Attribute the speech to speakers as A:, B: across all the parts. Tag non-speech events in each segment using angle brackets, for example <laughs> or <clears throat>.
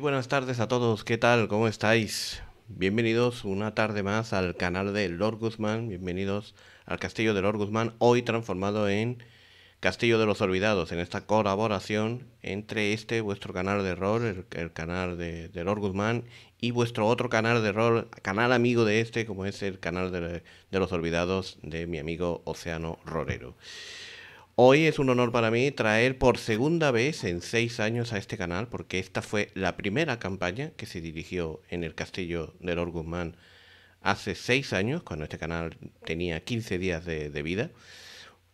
A: buenas tardes a todos, ¿qué tal? ¿Cómo estáis? Bienvenidos una tarde más al canal de Lord Guzmán, bienvenidos al castillo de Lord Guzmán, hoy transformado en Castillo de los Olvidados, en esta colaboración entre este, vuestro canal de rol, el, canal de, Lord Guzmán, y vuestro otro canal de rol, canal amigo de este, como es el canal de, los Olvidados de mi amigo Océano Rorero. Hoy es un honor para mí traer por segunda vez en seis años a este canal, porque esta fue la primera campaña que se dirigió en el castillo de Lord Guzmán hace seis años, cuando este canal tenía 15 días de, vida.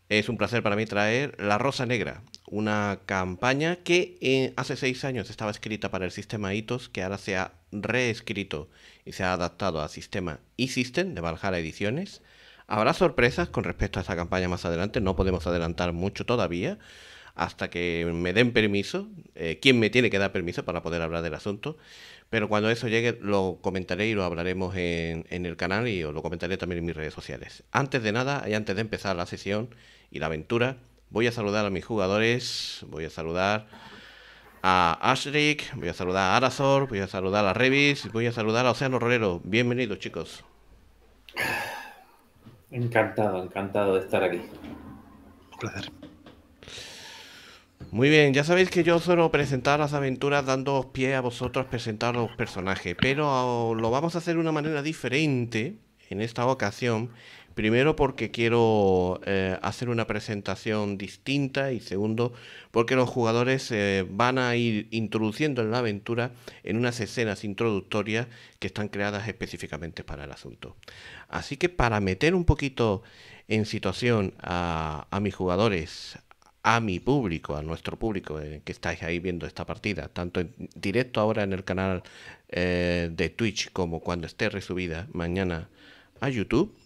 A: Es un placer para mí traer La Rosa Negra, una campaña que eh, hace seis años estaba escrita para el sistema ITOS, que ahora se ha reescrito y se ha adaptado al sistema eSystem de Valhalla Ediciones. Habrá sorpresas con respecto a esta campaña más adelante, no podemos adelantar mucho todavía hasta que me den permiso, eh, quién me tiene que dar permiso para poder hablar del asunto, pero cuando eso llegue lo comentaré y lo hablaremos en, el canal y os lo comentaré también en mis redes sociales. Antes de nada y antes de empezar la sesión y la aventura, voy a saludar a mis jugadores, voy a saludar a Ashrik, voy a saludar a Arazor, voy a saludar a Revis, voy a saludar a Océano Rolero. Bienvenidos chicos. Encantado, encantado de estar aquí. Un placer. Muy bien, ya sabéis que yo suelo presentar las aventuras dando pie a vosotros presentar los personajes, pero lo vamos a hacer de una manera diferente en esta ocasión Primero porque quiero eh, hacer una presentación distinta y segundo porque los jugadores eh, van a ir introduciendo en la aventura en unas escenas introductorias que están creadas específicamente para el asunto. Así que para meter un poquito en situación a, mis jugadores, a mi público, a nuestro público eh, que estáis ahí viendo esta partida, tanto en directo ahora en el canal de Twitch como cuando esté resubida mañana a YouTube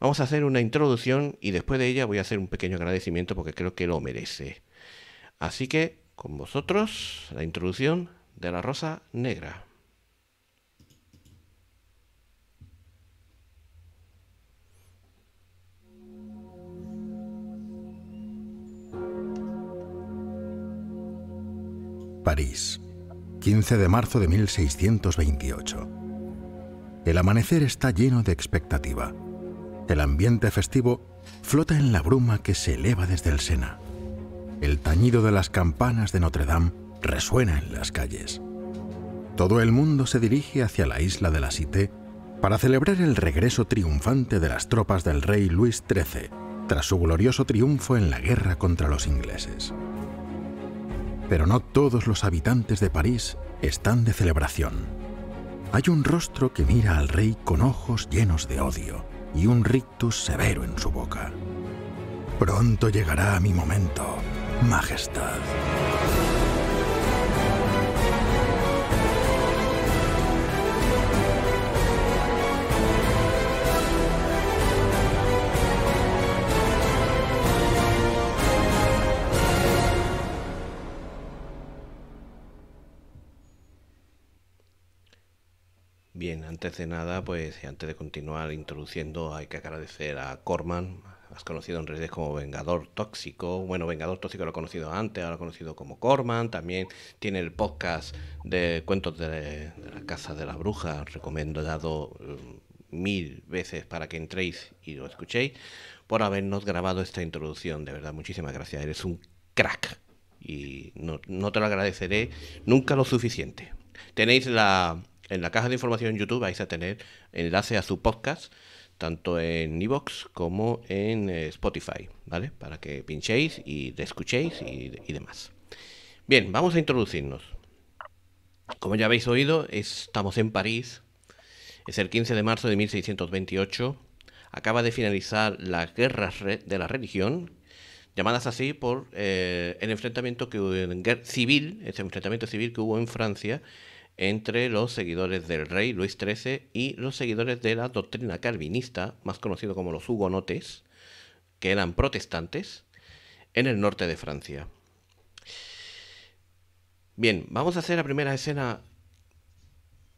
A: Vamos a hacer una introducción y después de ella voy a hacer un pequeño agradecimiento porque creo que lo merece. Así que, con vosotros, la introducción de la Rosa Negra.
B: París, 15 de marzo de 1628. El amanecer está lleno de expectativa. El ambiente festivo flota en la bruma que se eleva desde el Sena. El tañido de las campanas de Notre Dame resuena en las calles.
A: Todo el mundo se dirige hacia la isla de la Cité para celebrar el regreso triunfante de las tropas del rey Luis XIII tras su glorioso triunfo en la
B: guerra contra los ingleses. Pero no todos los habitantes de París están de celebración. Hay un rostro que mira al rey con ojos llenos de odio y un rictus severo en su boca. Pronto llegará mi momento, Majestad.
A: antes de nada, pues antes de continuar introduciendo, hay que agradecer a Corman, has conocido en redes como Vengador Tóxico. Bueno, Vengador Tóxico lo he conocido antes, ahora lo conocido como Corman. También tiene el podcast de cuentos de, la Casa de la Bruja, Recomiendo dado mm, mil veces para que entréis y lo escuchéis, por habernos grabado esta introducción. De verdad, muchísimas gracias. Eres un crack. Y no te lo agradeceré nunca lo suficiente. Tenéis la en la caja de información en YouTube vais a tener enlace a su podcast, tanto en iVoox como en eh, Spotify, ¿vale? Para que pinchéis y te escuchéis y, demás. Bien, vamos a introducirnos. Como ya habéis oído, estamos en París. Es el 15 de marzo de 1628. Acaba de finalizar las guerras de la religión, llamadas así por eh, el enfrentamiento que civil, ese enfrentamiento civil que hubo en Francia entre los seguidores del rey Luis XIII y los seguidores de la doctrina calvinista, más conocido como los hugonotes, que eran protestantes, en el norte de Francia. Bien, vamos a hacer la primera escena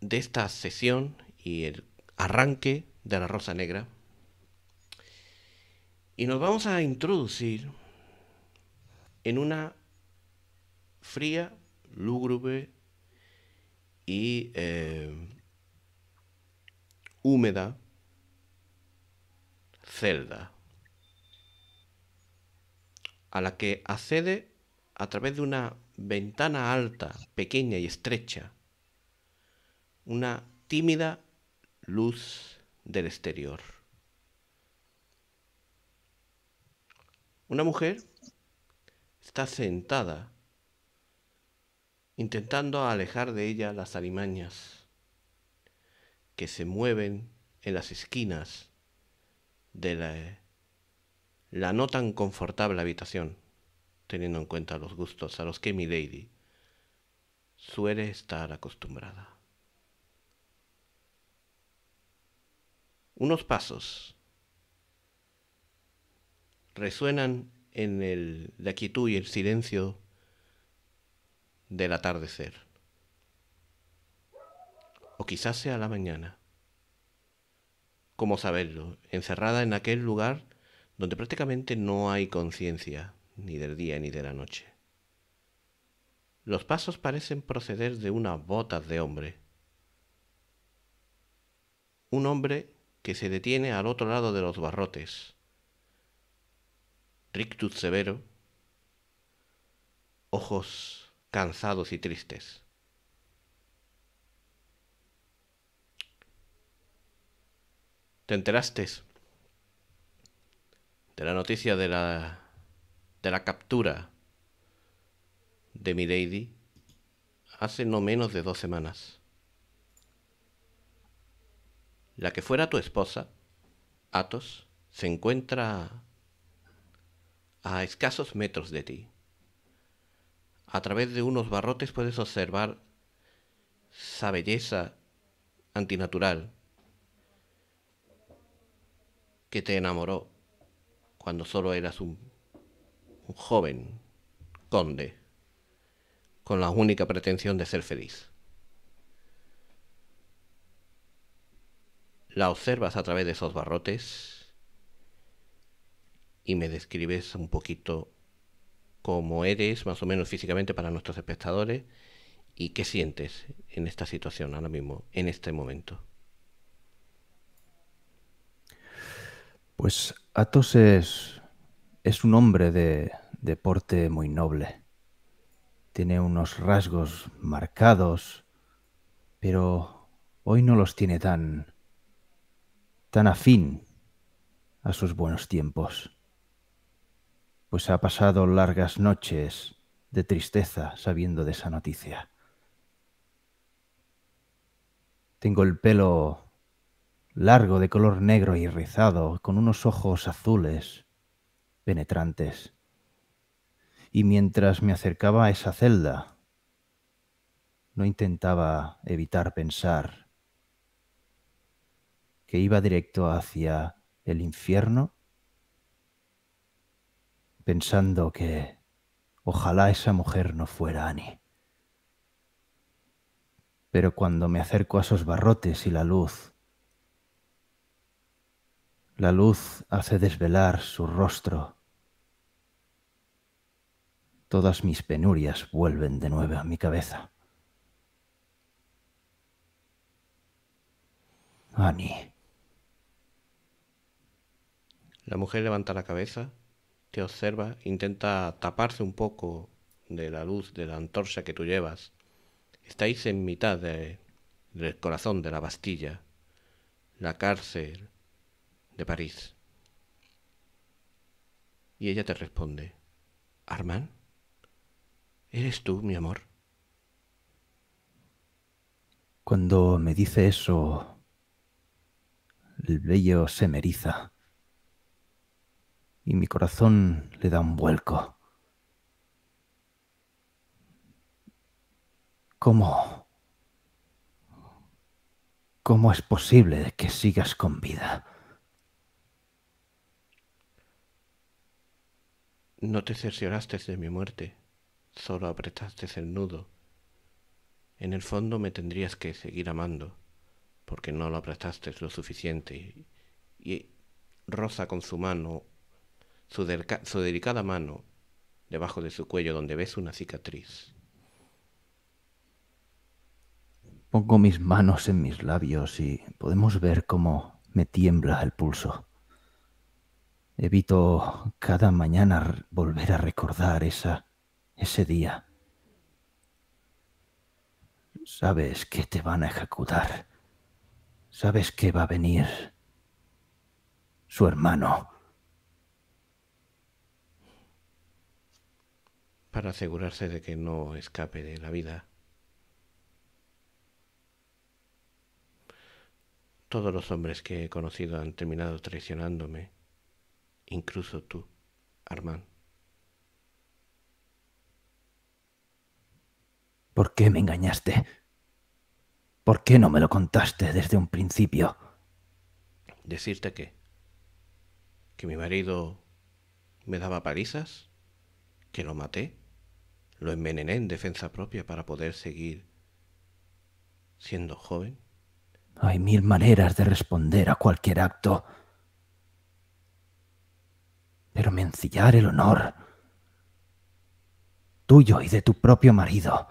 A: de esta sesión y el arranque de la Rosa Negra. Y nos vamos a introducir en una fría, lúgubre y eh, húmeda celda a la que accede a través de una ventana alta, pequeña y estrecha, una tímida luz del exterior. Una mujer está sentada intentando alejar de ella las alimañas que se mueven en las esquinas de la, no tan confortable habitación, teniendo en cuenta los gustos a los que mi lady suele estar acostumbrada. Unos pasos resuenan en el, la quietud y el silencio del atardecer. O quizás sea la mañana. ¿Cómo saberlo? Encerrada en aquel lugar donde prácticamente no hay conciencia, ni del día ni de la noche. Los pasos parecen proceder de unas botas de hombre. Un hombre que se detiene al otro lado de los barrotes. Rictus severo, ojos cansados y tristes. ¿Te enteraste de la noticia de la, de la captura de mi Lady hace no menos de dos semanas? La que fuera tu esposa, Atos, se encuentra a escasos metros de ti a través de unos barrotes puedes observar esa belleza antinatural que te enamoró cuando solo eras un, un joven conde con la única pretensión de ser feliz. La observas a través de esos barrotes y me describes un poquito cómo eres más o menos físicamente para nuestros espectadores y qué sientes en esta situación ahora mismo, en este momento.
B: Pues Atos es, un hombre de, deporte muy noble. Tiene unos rasgos marcados, pero hoy no los tiene tan, tan afín a sus buenos tiempos pues ha pasado largas noches de tristeza sabiendo de esa noticia. Tengo el pelo largo de color negro y rizado, con unos ojos azules penetrantes. Y mientras me acercaba a esa celda, no intentaba evitar pensar que iba directo hacia el infierno pensando que ojalá esa mujer no fuera Annie. Pero cuando me acerco a esos barrotes y la luz, la luz hace desvelar su rostro. Todas mis penurias vuelven de nuevo a mi cabeza.
A: Annie. La mujer levanta la cabeza te observa, intenta taparse un poco de la luz de la antorcha que tú llevas. Estáis en mitad del corazón de la Bastilla, la cárcel de París. Y ella te responde, Armand, ¿eres tú, mi amor?
B: Cuando me dice eso, el bello se meriza y mi corazón le da un vuelco. ¿Cómo? ¿Cómo es posible que sigas con vida?
A: No te cercioraste de mi muerte, solo apretaste el nudo. En el fondo me tendrías que seguir amando, porque no lo apretaste lo suficiente. Y roza con su mano su, delicada mano debajo de su cuello donde ves una cicatriz.
B: Pongo mis manos en mis labios y podemos ver cómo me tiembla el pulso. Evito cada mañana volver a recordar esa, ese día. Sabes que te van a ejecutar. Sabes que va a venir su hermano.
A: para asegurarse de que no escape de la vida. Todos los hombres que he conocido han terminado traicionándome, incluso tú, Armand.
B: ¿Por qué me engañaste? ¿Por qué no me lo contaste desde un principio?
A: ¿Decirte qué? ¿Que mi marido me daba palizas? ¿Que lo maté? lo envenené en defensa propia para poder seguir siendo joven.
B: Hay mil maneras de responder a cualquier acto. Pero mencillar el honor tuyo y de tu propio marido.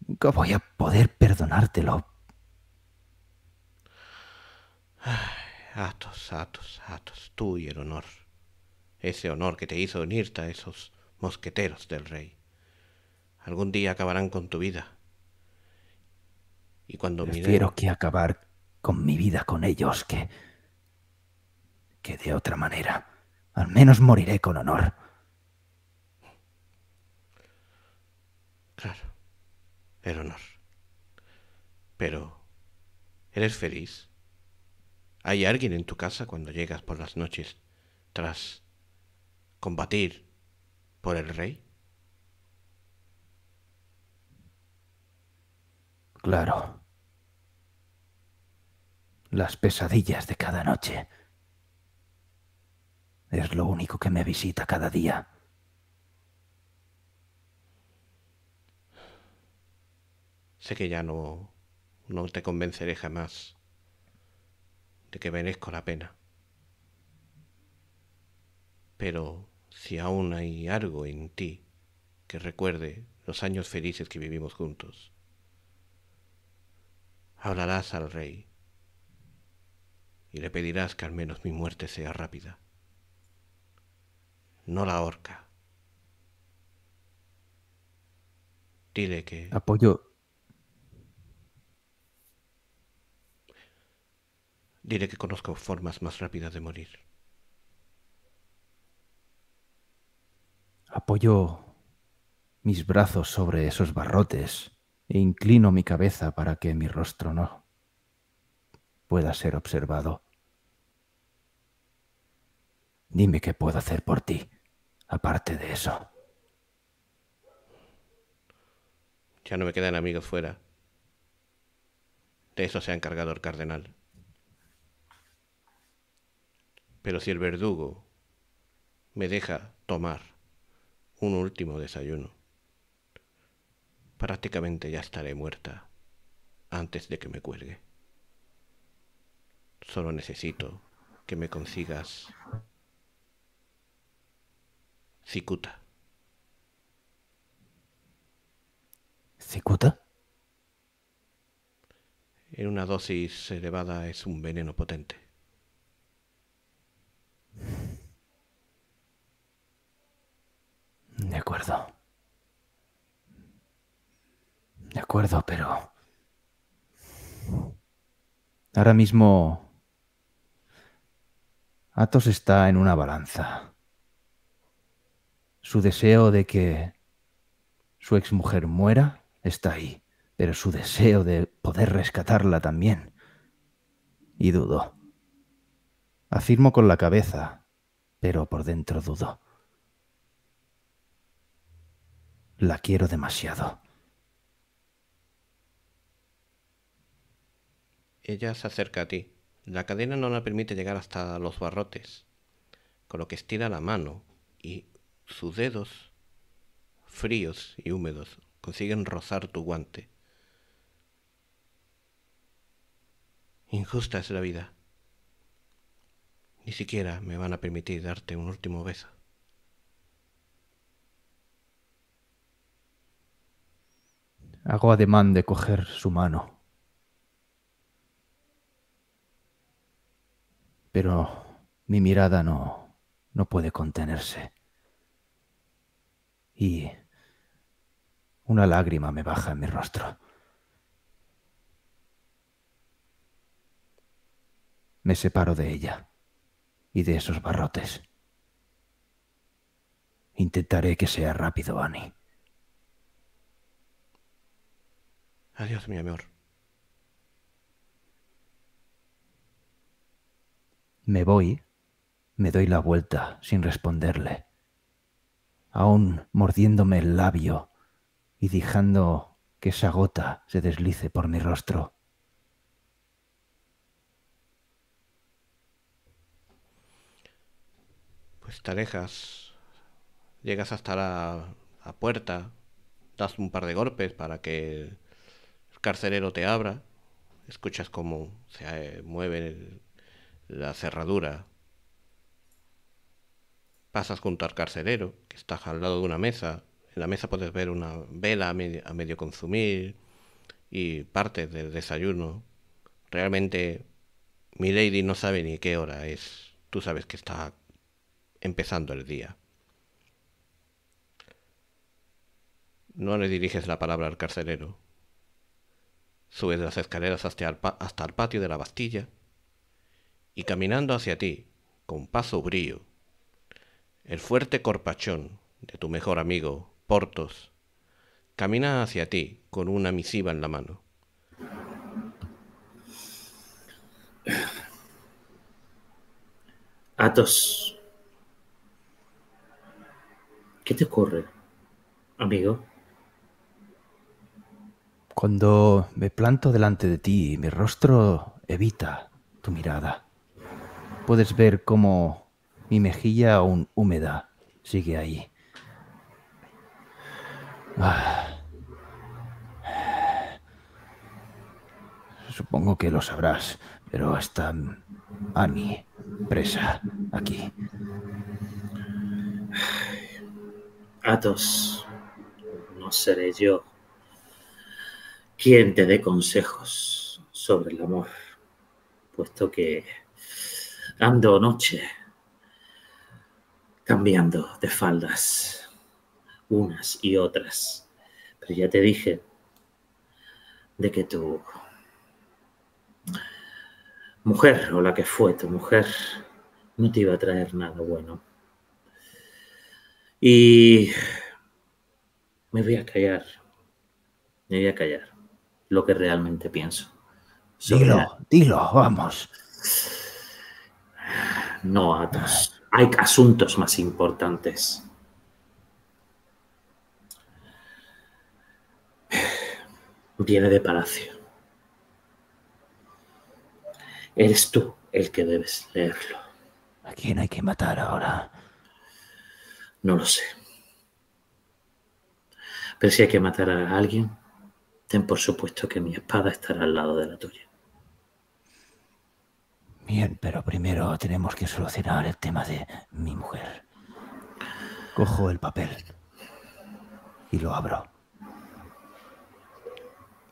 B: Nunca voy a poder perdonártelo.
A: Atos, Atos, Atos, tú y el honor. Ese honor que te hizo unirte a esos mosqueteros del rey. Algún día acabarán con tu vida. Y cuando Prefiero
B: que acabar con mi vida con ellos que... que de otra manera. Al menos moriré con honor.
A: Claro, el honor. Pero, ¿eres feliz? ¿Hay alguien en tu casa cuando llegas por las noches tras combatir por el rey? Claro. Las
B: pesadillas de cada noche. Es lo único que me visita cada día.
A: Sé que ya no, no te convenceré jamás de que merezco la pena. Pero si aún hay algo en ti que recuerde los años felices que vivimos juntos. Hablarás al rey y le pedirás que al menos mi muerte sea rápida, no la horca. Dile que... Apoyo. Dile que conozco formas más rápidas de morir.
B: Apoyo mis brazos sobre esos barrotes e inclino mi cabeza para que mi rostro no pueda ser observado. Dime qué puedo hacer por ti, aparte de eso.
A: Ya no me quedan amigos fuera. De eso se ha encargado el cardenal. Pero si el verdugo me deja tomar un último desayuno. Prácticamente ya estaré muerta antes de que me cuelgue. Solo necesito que me consigas cicuta.
B: ¿Cicuta?
A: En una dosis elevada es un veneno potente. <laughs> De acuerdo.
B: De acuerdo, pero... Ahora mismo... Atos está en una balanza. Su deseo de que su exmujer muera está ahí, pero su deseo de poder rescatarla también. Y dudo. Afirmo con la cabeza, pero por dentro dudo.
A: La quiero demasiado. Ella se acerca a ti. La cadena no la permite llegar hasta los barrotes, con lo que estira la mano y sus dedos, fríos y húmedos, consiguen rozar tu guante. Injusta es la vida. Ni siquiera me van a permitir darte un último beso.
B: Hago ademán de coger su mano. Pero mi mirada no, no puede contenerse. Y una lágrima me baja en mi rostro. Me separo de ella y de esos barrotes. Intentaré que sea rápido, Annie.
A: Adiós, mi amor.
B: Me voy, me doy la vuelta sin responderle, aún mordiéndome el labio y dejando que esa gota se deslice por mi rostro.
A: Pues te alejas, llegas hasta la, la puerta, das un par de golpes para que carcelero te abra, escuchas cómo se eh, mueve la cerradura. Pasas junto al carcelero, que está al lado de una mesa. En la mesa puedes ver una vela a medio, consumir y parte del desayuno. Realmente, mi lady no sabe ni qué hora es. Tú sabes que está empezando el día. No le diriges la palabra al carcelero subes las escaleras hasta el, patio de la Bastilla y caminando hacia ti, con paso brío, el fuerte corpachón de tu mejor amigo, Portos, camina hacia ti con una misiva en la mano. Atos.
C: <clears throat> ¿Qué te ocurre, amigo?
B: Cuando me planto delante de ti, mi rostro
C: evita tu
B: mirada. Puedes ver cómo mi mejilla aún húmeda sigue ahí. Ah. Supongo que lo sabrás, pero hasta
C: Ani, presa aquí. Atos, no seré yo quien te dé consejos sobre el amor, puesto que ando noche cambiando de faldas unas y otras. Pero ya te dije de que tu mujer o la que fue tu mujer no te iba a traer nada bueno. Y me voy a callar, me voy a callar lo que realmente pienso. dilo, dilo, vamos. No, Atos. Hay asuntos más importantes. Viene de palacio. Eres tú el que debes leerlo. ¿A quién hay que matar ahora? No lo sé. Pero si hay que matar a alguien, ten por supuesto que mi espada estará al lado de la tuya.
B: Bien, pero primero tenemos que solucionar el tema de mi mujer. Cojo el papel y lo abro.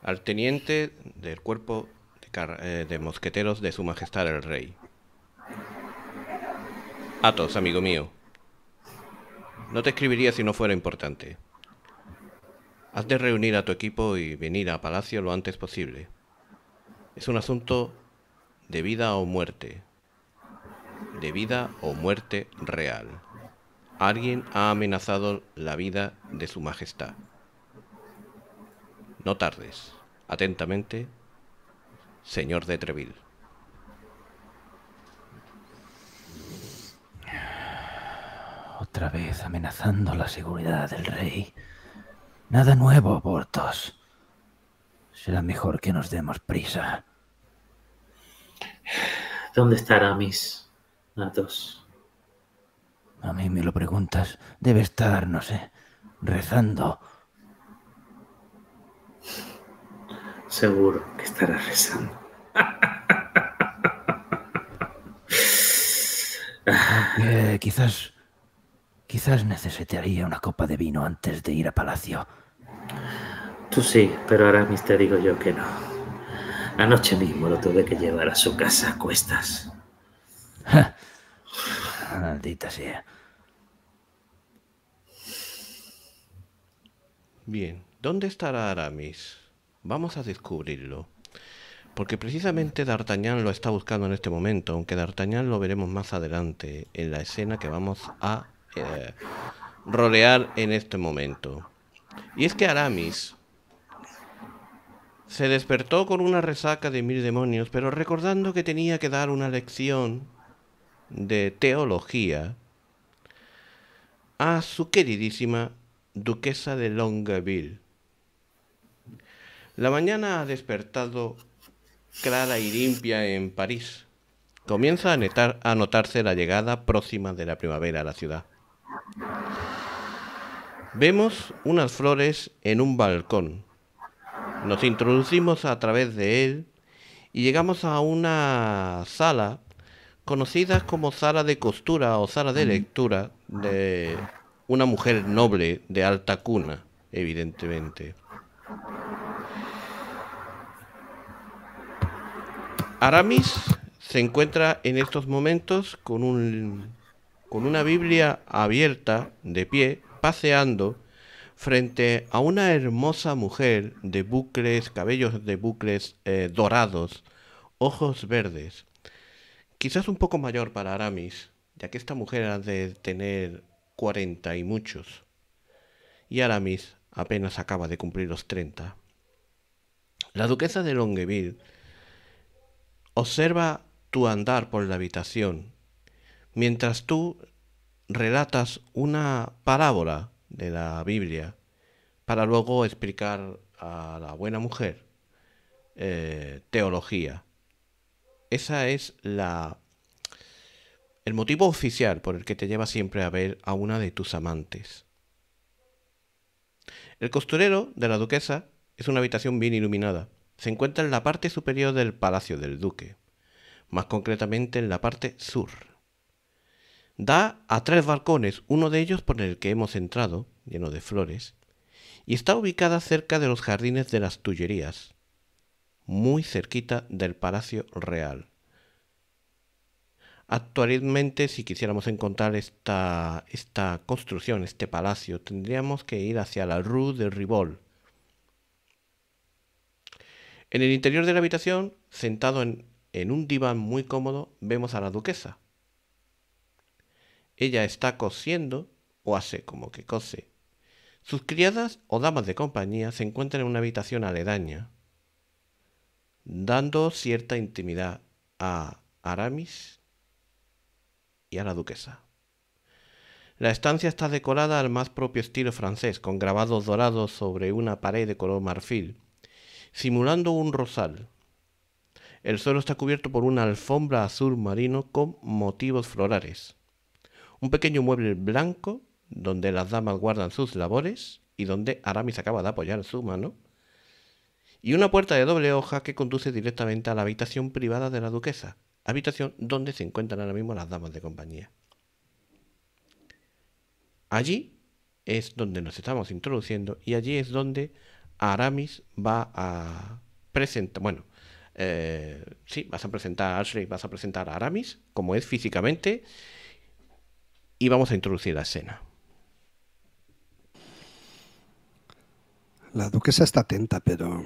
A: Al teniente del cuerpo de, eh, mosqueteros de Su Majestad el Rey. Atos, amigo mío. No te escribiría si no fuera importante. Has de reunir a tu equipo y venir a Palacio lo antes posible. Es un asunto de vida o muerte. De vida o muerte real. Alguien ha amenazado la vida de su majestad. No tardes. Atentamente, señor de Treville.
B: Otra vez amenazando la seguridad del rey. Nada nuevo, Bortos. Será mejor que nos demos prisa.
C: ¿Dónde estará mis natos?
B: A mí me lo preguntas. Debe estar, no sé, rezando. Seguro que estará rezando. quizás Quizás necesitaría una
C: copa de vino antes de ir a palacio. Tú sí, pero Aramis te digo yo que no. Anoche mismo lo tuve que llevar a su casa a cuestas. Maldita sea.
A: Bien, ¿dónde estará Aramis? Vamos a descubrirlo. Porque precisamente D'Artagnan lo está buscando en este momento, aunque D'Artagnan lo veremos más adelante en la escena que vamos a rolear en este momento. Y es que Aramis se despertó con una resaca de mil demonios, pero recordando que tenía que dar una lección de teología a su queridísima duquesa de Longueville. La mañana ha despertado clara y limpia en París. Comienza a, a notarse la llegada próxima de la primavera a la ciudad. Vemos unas flores en un balcón. Nos introducimos a través de él y llegamos a una sala conocida como sala de costura o sala de lectura de una mujer noble de alta cuna, evidentemente. Aramis se encuentra en estos momentos con un con una Biblia abierta, de pie, paseando, frente a una hermosa mujer de bucles, cabellos de bucles eh, dorados, ojos verdes. Quizás un poco mayor para Aramis, ya que esta mujer ha de tener cuarenta y muchos. Y Aramis apenas acaba de cumplir los treinta. La duquesa de Longueville observa tu andar por la habitación mientras tú relatas una parábola de la Biblia para luego explicar a la buena mujer eh, teología. Esa es la el motivo oficial por el que te lleva siempre a ver a una de tus amantes. El costurero de la duquesa es una habitación bien iluminada. Se encuentra en la parte superior del palacio del duque, más concretamente en la parte sur da a tres balcones, uno de ellos por el que hemos entrado, lleno de flores, y está ubicada cerca de los jardines de las Tullerías, muy cerquita del Palacio Real. Actualmente, si quisiéramos encontrar esta, esta construcción, este palacio, tendríamos que ir hacia la Rue de Ribol. En el interior de la habitación, sentado en un diván muy cómodo, vemos a la duquesa, ella está cosiendo, o hace como que cose. Sus criadas o damas de compañía se encuentran en una habitación aledaña, dando cierta intimidad a Aramis y a la duquesa. La estancia está decorada al más propio estilo francés, con grabados dorados sobre una pared de color marfil, simulando un rosal. El suelo está cubierto por una alfombra azul marino con motivos florales un pequeño mueble blanco donde las damas guardan sus labores y donde Aramis acaba de apoyar su mano, y una puerta de doble hoja que conduce directamente a la habitación privada de la duquesa, habitación donde se encuentran ahora mismo las damas de compañía. Allí es donde nos estamos introduciendo y allí es donde Aramis va a presentar, bueno, eh, sí, vas a presentar a vas a presentar a Aramis, como es físicamente, y vamos a introducir la escena.
D: La duquesa está atenta, pero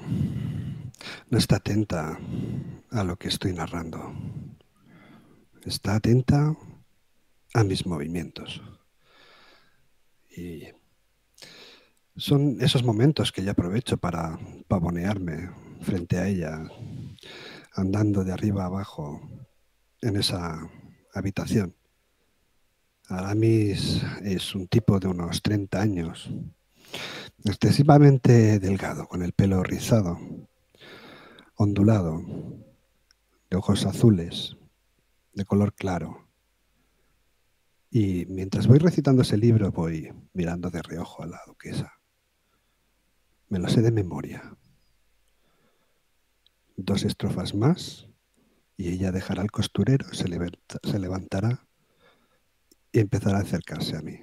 D: no está atenta a lo que estoy narrando. Está atenta a mis movimientos. Y son esos momentos que yo aprovecho para pavonearme frente a ella, andando de arriba abajo en esa habitación. Aramis es un tipo de unos 30 años, excesivamente delgado, con el pelo rizado, ondulado, de ojos azules, de color claro. Y mientras voy recitando ese libro voy mirando de reojo a la duquesa. Me lo sé de memoria. Dos estrofas más y ella dejará al costurero, se levantará y empezará a acercarse a mí.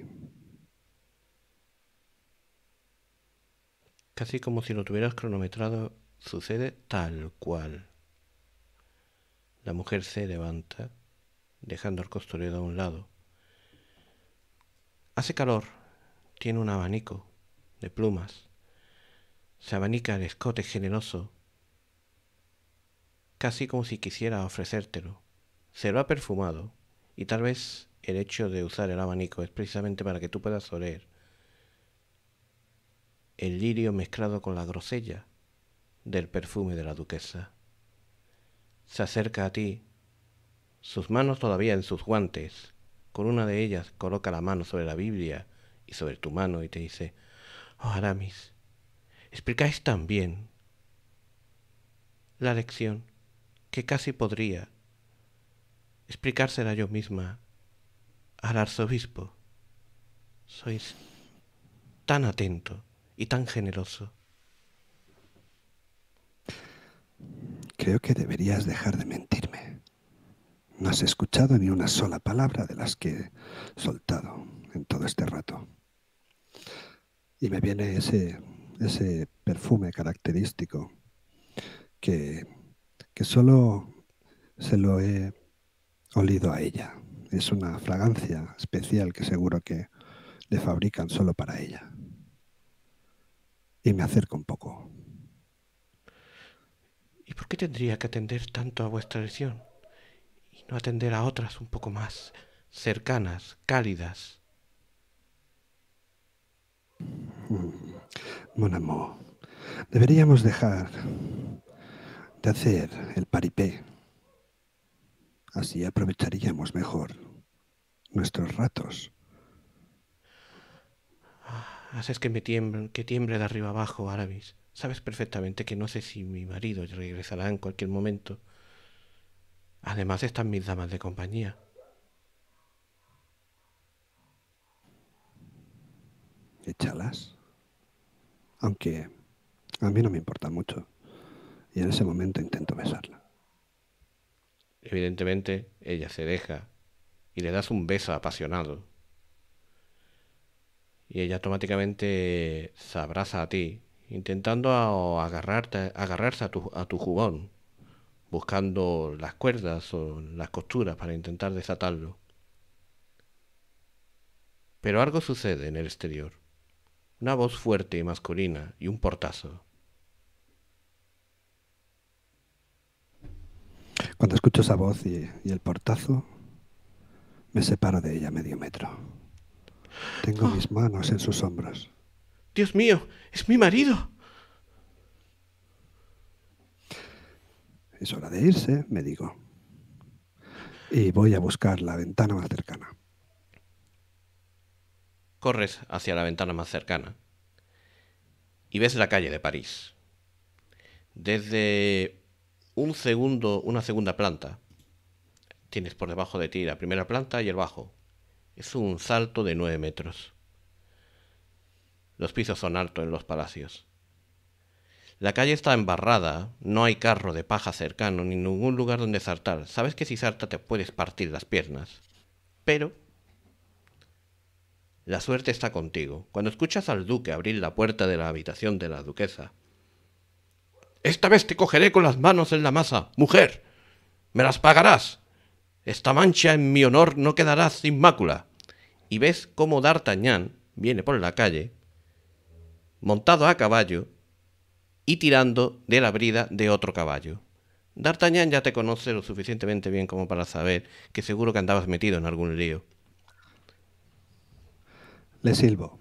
A: Casi como si lo tuvieras cronometrado, sucede tal cual. La mujer se levanta, dejando al costurero a un lado. Hace calor, tiene un abanico de plumas. Se abanica el escote generoso, casi como si quisiera ofrecértelo. Se lo ha perfumado y tal vez el hecho de usar el abanico es precisamente para que tú puedas oler el lirio mezclado con la grosella del perfume de la duquesa. Se acerca a ti, sus manos todavía en sus guantes. Con una de ellas coloca la mano sobre la Biblia y sobre tu mano y te dice, Oh Aramis, explicáis tan bien la lección que casi podría explicársela yo misma al arzobispo. Sois tan atento y tan generoso.
D: Creo que deberías dejar de mentirme. No has escuchado ni una sola palabra de las que he soltado en todo este rato. Y me viene ese, perfume característico que, que solo se lo he olido a ella es una fragancia especial que seguro que le fabrican solo para ella. Y me acerco un poco.
A: ¿Y por qué tendría que atender tanto a vuestra lesión y no atender a otras un poco más cercanas, cálidas?
D: Mm. Mon deberíamos dejar de hacer el paripé Así aprovecharíamos mejor nuestros ratos.
A: Haces ah, que me tiemblen, que tiemble de arriba abajo, Aramis. Sabes perfectamente que no sé si mi marido regresará en cualquier momento. Además están mis damas de compañía.
D: Échalas. Aunque a mí no me importa mucho. Y en ese momento intento besarla.
A: Evidentemente, ella se deja y le das un beso apasionado. Y ella automáticamente se abraza a ti, intentando agarrarse a tu, a tu jubón, buscando las cuerdas o las costuras para intentar desatarlo. Pero algo sucede en el exterior. Una voz fuerte y masculina y un portazo.
D: Cuando escucho esa voz y, el portazo, me separo de ella medio metro. Tengo oh. mis manos en sus hombros.
A: Dios mío, es mi marido.
D: Es hora de irse, me digo. Y voy a buscar la ventana más cercana.
A: Corres hacia la ventana más cercana y ves la calle de París. Desde un segundo, una segunda planta. Tienes por debajo de ti la primera planta y el bajo. Es un salto de nueve metros. Los pisos son altos en los palacios. La calle está embarrada, no hay carro de paja cercano ni ningún lugar donde saltar. Sabes que si salta te puedes partir las piernas. Pero la suerte está contigo. Cuando escuchas al duque abrir la puerta de la habitación de la duquesa, esta vez te cogeré con las manos en la masa, mujer. Me las pagarás. Esta mancha en mi honor no quedará sin mácula. Y ves cómo D'Artagnan viene por la calle, montado a caballo y tirando de la brida de otro caballo. D'Artagnan ya te conoce lo suficientemente bien como para saber que seguro que andabas metido en algún lío. Le silbo.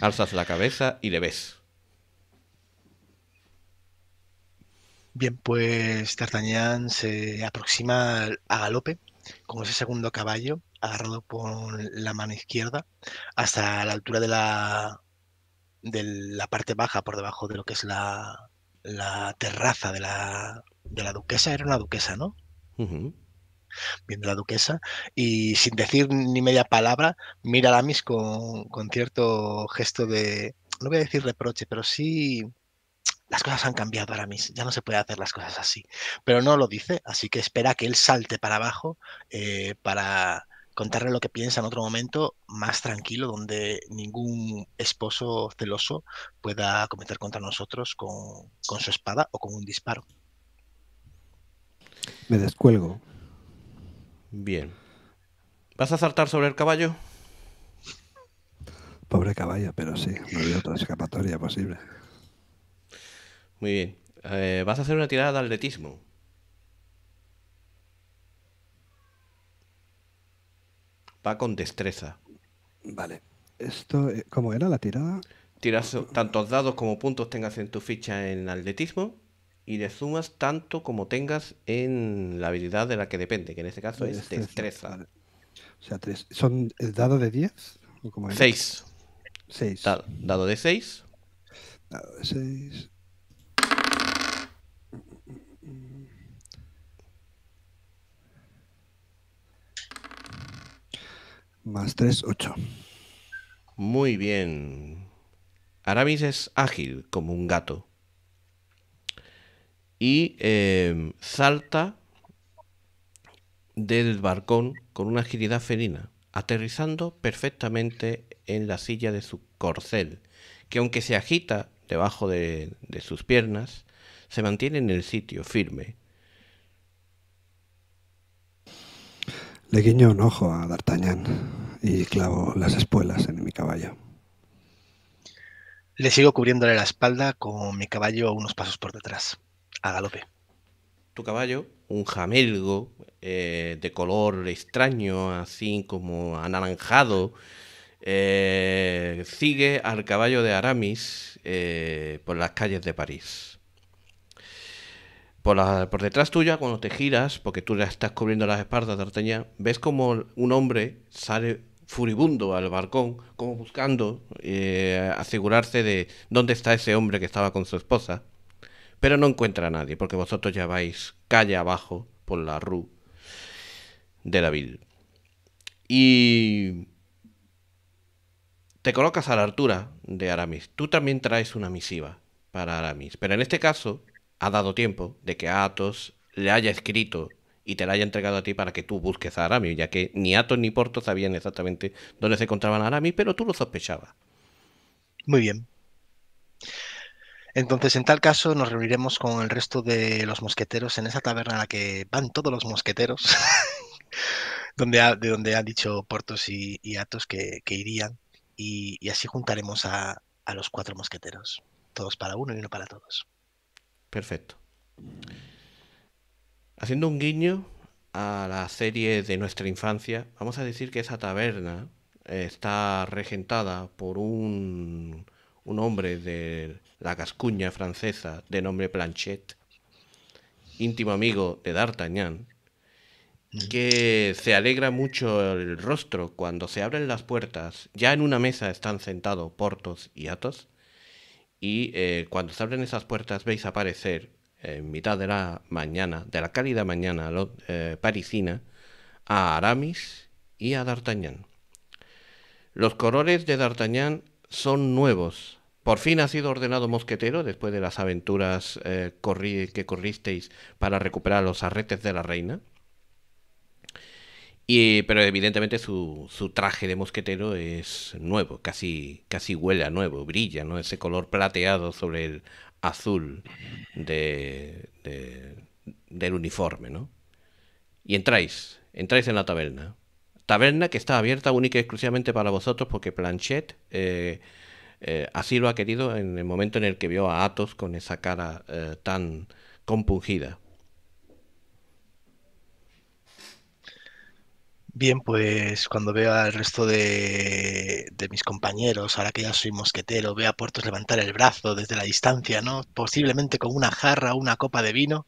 A: Alzas la cabeza y le ves.
E: Bien, pues D'Artagnan se aproxima a galope con ese segundo caballo agarrado por la mano izquierda hasta la altura de la, de la parte baja, por debajo de lo que es la, terraza de la, de la duquesa. Era una duquesa, ¿no? viendo la duquesa, y sin decir ni media palabra, mira a Aramis con, cierto gesto de, no voy a decir reproche, pero sí las cosas han cambiado Aramis. ya no se puede hacer las cosas así. Pero no lo dice, así que espera que él salte para abajo eh, para contarle lo que piensa en otro momento más tranquilo, donde ningún esposo celoso pueda cometer contra nosotros con, con su espada o con un disparo.
D: Me descuelgo.
A: Bien. ¿Vas a saltar sobre el caballo? Pobre caballo, pero sí, no había otra escapatoria posible. Muy bien. Eh, vas a hacer una tirada de atletismo. Va con destreza. Vale.
D: ¿Esto eh, cómo era la tirada?
A: Tiras tantos dados como puntos tengas en tu ficha en atletismo y le sumas tanto como tengas en la habilidad de la que depende, que en este caso es este, este, destreza.
D: O sea, tres. ¿Son el dado de 10?
A: 6. Dado, dado de
D: 6. Dado de 6. Más 3, 8.
A: Muy bien. Aramis es ágil como un gato y em, salta del barcón con una agilidad felina, aterrizando perfectamente en la silla de su corcel, que aunque se agita debajo de, sus piernas, se mantiene en el sitio firme.
D: Le guiño un ojo a
E: D'Artagnan y clavo las
D: espuelas en mi caballo.
E: Le sigo cubriéndole la espalda con mi caballo unos pasos por detrás
A: a galope. Tu caballo, un jamelgo eh, de color extraño, así como anaranjado, eh, sigue al caballo de Aramis eh, por las calles de París. Por, detrás tuya, cuando te giras, porque tú le estás cubriendo las espaldas de Arteña, ves como un hombre sale furibundo al balcón, como buscando asegurarse de dónde está ese hombre que estaba con su esposa. Pero no encuentra a nadie, porque vosotros ya vais calle abajo por la rue de la Ville. Y te colocas a la altura de Aramis. Tú también traes una misiva para Aramis. Pero en este caso, ha dado tiempo de que Athos le haya escrito y te la haya entregado a ti para que tú busques a Aramis, ya que ni Athos ni Porto sabían exactamente dónde se encontraban a Aramis, pero tú lo sospechabas. Muy bien.
E: Entonces, en tal caso, nos reuniremos con el resto de los mosqueteros en esa taberna a la que van todos los mosqueteros, <laughs> donde de donde han dicho Portos y, Atos que, irían, y, así juntaremos a, los
A: cuatro mosqueteros, todos para uno y uno para todos. Perfecto. Haciendo un guiño a la serie de nuestra infancia, vamos a decir que esa taberna eh, está regentada por un, un hombre del la cascuña francesa de nombre Planchet, íntimo amigo de D'Artagnan, que se alegra mucho el rostro cuando se abren las puertas. Ya en una mesa están sentados Portos y Athos, y eh, cuando se abren esas puertas veis aparecer en mitad de la mañana, de la cálida mañana eh, parisina, a Aramis y a D'Artagnan. Los colores de D'Artagnan son nuevos, por fin ha sido ordenado mosquetero después de las aventuras eh, que corristeis para recuperar los arretes de la reina. Y, pero evidentemente su, traje de mosquetero es nuevo, casi, casi huele a nuevo, brilla, ¿no? Ese color plateado sobre el azul del uniforme, ¿no? Y entráis, entráis en la taberna. Taberna que está abierta única y exclusivamente para vosotros porque Planchet eh, eh, así lo ha querido en el momento en el que vio a Atos con esa cara eh, tan compungida. Bien, pues
E: cuando veo al resto de, mis compañeros, ahora que ya soy mosquetero, veo a Puertos levantar el brazo desde la distancia, ¿no? Posiblemente con una jarra o una copa de vino.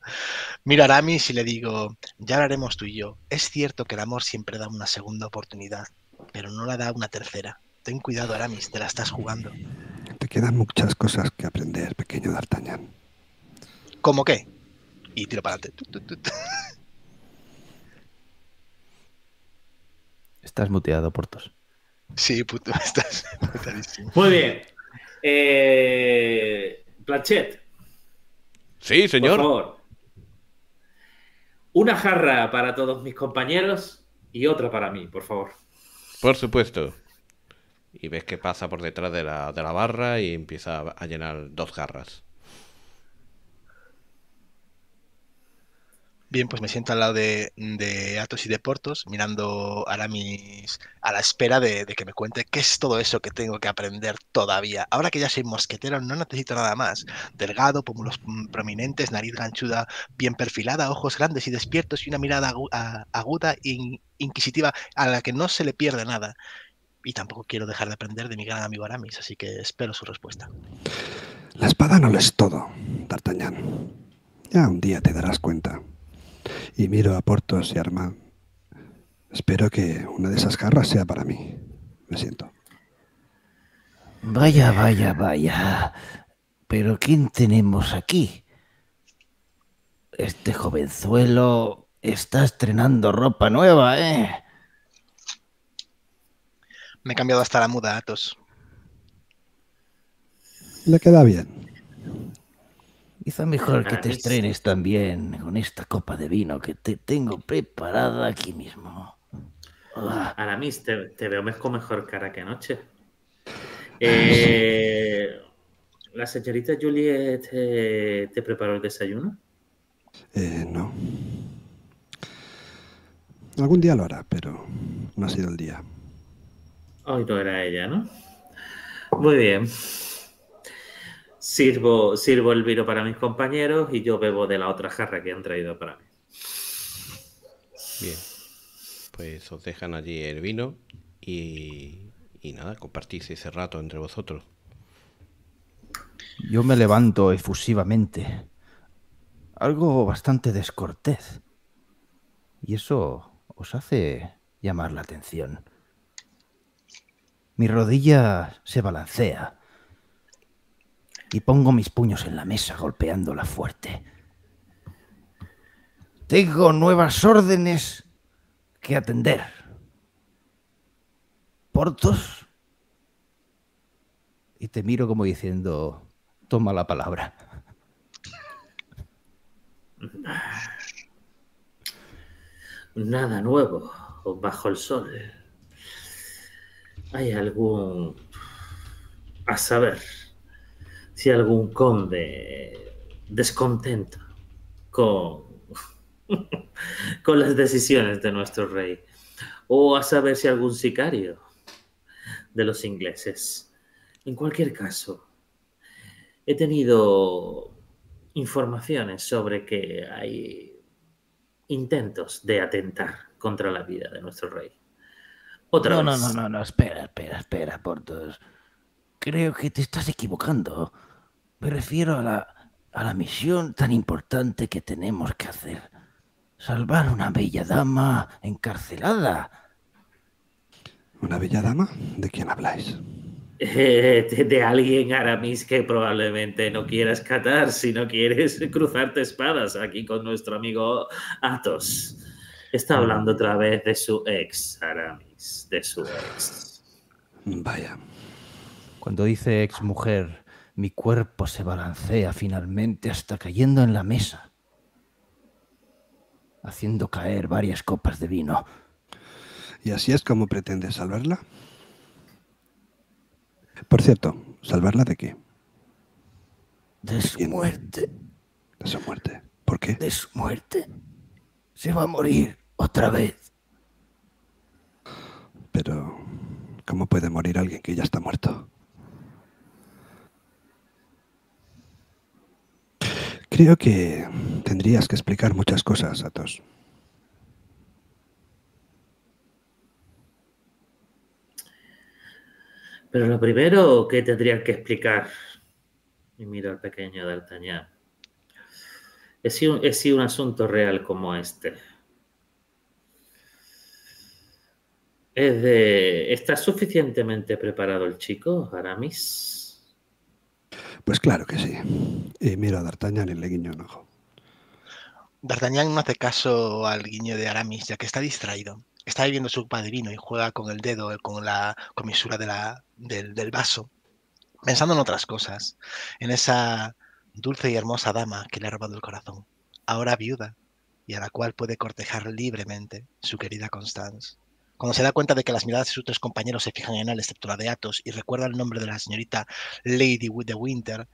E: Miro a Aramis y le digo, ya lo haremos tú y yo. Es cierto que el amor siempre da una segunda oportunidad, pero no la da una tercera. Ten cuidado, Aramis, te la estás jugando. Te quedan
D: muchas cosas que aprender, pequeño D'Artagnan. ¿Cómo qué? Y tiro para
E: adelante.
B: Estás muteado, Portos. Sí, puto, <laughs> estás muteadísimo. Muy
C: bien. Eh, Planchet. Sí, señor. Por favor. Una jarra para todos mis compañeros y otra para mí, por favor.
A: Por supuesto y ves que pasa por detrás de la, de la barra y empieza a llenar dos garras.
E: Bien, pues me siento al lado de, de Atos y de Portos, mirando ahora mis, a la espera de, de, que me cuente qué es todo eso que tengo que aprender todavía. Ahora que ya soy mosquetero, no necesito nada más. Delgado, pómulos prominentes, nariz ganchuda bien perfilada, ojos grandes y despiertos y una mirada aguda e inquisitiva a la que no se le pierde nada y tampoco quiero dejar de aprender de mi gran amigo Aramis, así que espero su respuesta.
D: La espada no lo es todo, D'Artagnan. Ya un día te darás cuenta. Y miro a Portos y Arma. Espero que una de esas
B: garras sea para mí. Me siento. Vaya, vaya, vaya. Pero ¿quién tenemos aquí? Este jovenzuelo está estrenando ropa nueva, ¿eh?
E: Me he cambiado hasta la muda Atos.
D: Le queda bien.
B: Quizá mejor que te estrenes también con esta copa de vino que te tengo
C: preparada aquí mismo. Ah. A Aramis, te, te veo con mejor cara que anoche. <laughs> Eh, ¿La señorita Juliette te, preparó el desayuno? Eh, no.
D: Algún día lo hará, pero no ha sido
C: el día. Hoy no era ella, ¿no? Muy bien. Sirvo, sirvo el vino para mis compañeros y yo bebo de la otra jarra que han
A: traído para mí. Bien. Pues os dejan allí el vino y, y nada, compartís ese rato entre vosotros.
B: Yo me levanto efusivamente. Algo bastante descortés. Y eso os hace llamar la atención. Mi rodilla se balancea y pongo mis puños en la mesa golpeándola fuerte. Tengo nuevas órdenes que atender. Portos. Y te miro como diciendo, toma la palabra.
C: Nada nuevo bajo el sol hay algún, a saber, si algún conde descontento con, <laughs> con las decisiones de nuestro rey, o a saber si algún sicario de los ingleses. En cualquier caso, he tenido informaciones sobre que hay intentos de atentar contra la vida de nuestro rey
B: no, No, no, no, espera, espera, espera, espera, Portos. Creo que te estás equivocando. Me refiero a la, a la misión tan importante que tenemos que hacer. Salvar una bella dama encarcelada. ¿Una bella dama? ¿De quién habláis?
C: Eh, de, alguien, Aramis, que probablemente no quieras catar si no quieres <laughs> cruzarte espadas aquí con nuestro amigo Atos. Está ah. hablando otra vez de su ex, Aramis de su ex.
B: Vaya. Cuando dice ex mujer, mi cuerpo se balancea finalmente hasta cayendo en la mesa, haciendo caer varias copas de vino. ¿Y así es como
D: pretende salvarla? Por cierto, ¿salvarla de qué?
B: De su muerte. De su muerte. ¿Por qué? De su muerte. Se va a morir otra vez.
D: Pero, ¿cómo puede morir alguien que ya está muerto? Creo que tendrías que explicar muchas cosas, Atos.
C: Pero lo primero que tendría que explicar, y miro al pequeño D'Artagnan, es si, un, es si un asunto real como este ¿está suficientemente preparado el chico, Aramis?
D: Pues claro que sí. Y eh, mira a D'Artagnan y le guiño un ojo.
E: D'Artagnan no hace caso al guiño de Aramis, ya que está distraído. Está bebiendo su vino y juega con el dedo, con la comisura del, del vaso, pensando en otras cosas, en esa dulce y hermosa dama que le ha robado el corazón, ahora viuda, y a la cual puede cortejar libremente su querida Constance. Cuando se da cuenta de que las miradas de sus tres compañeros se fijan en él, excepto de Atos, y recuerda el nombre de la señorita Lady de Winter,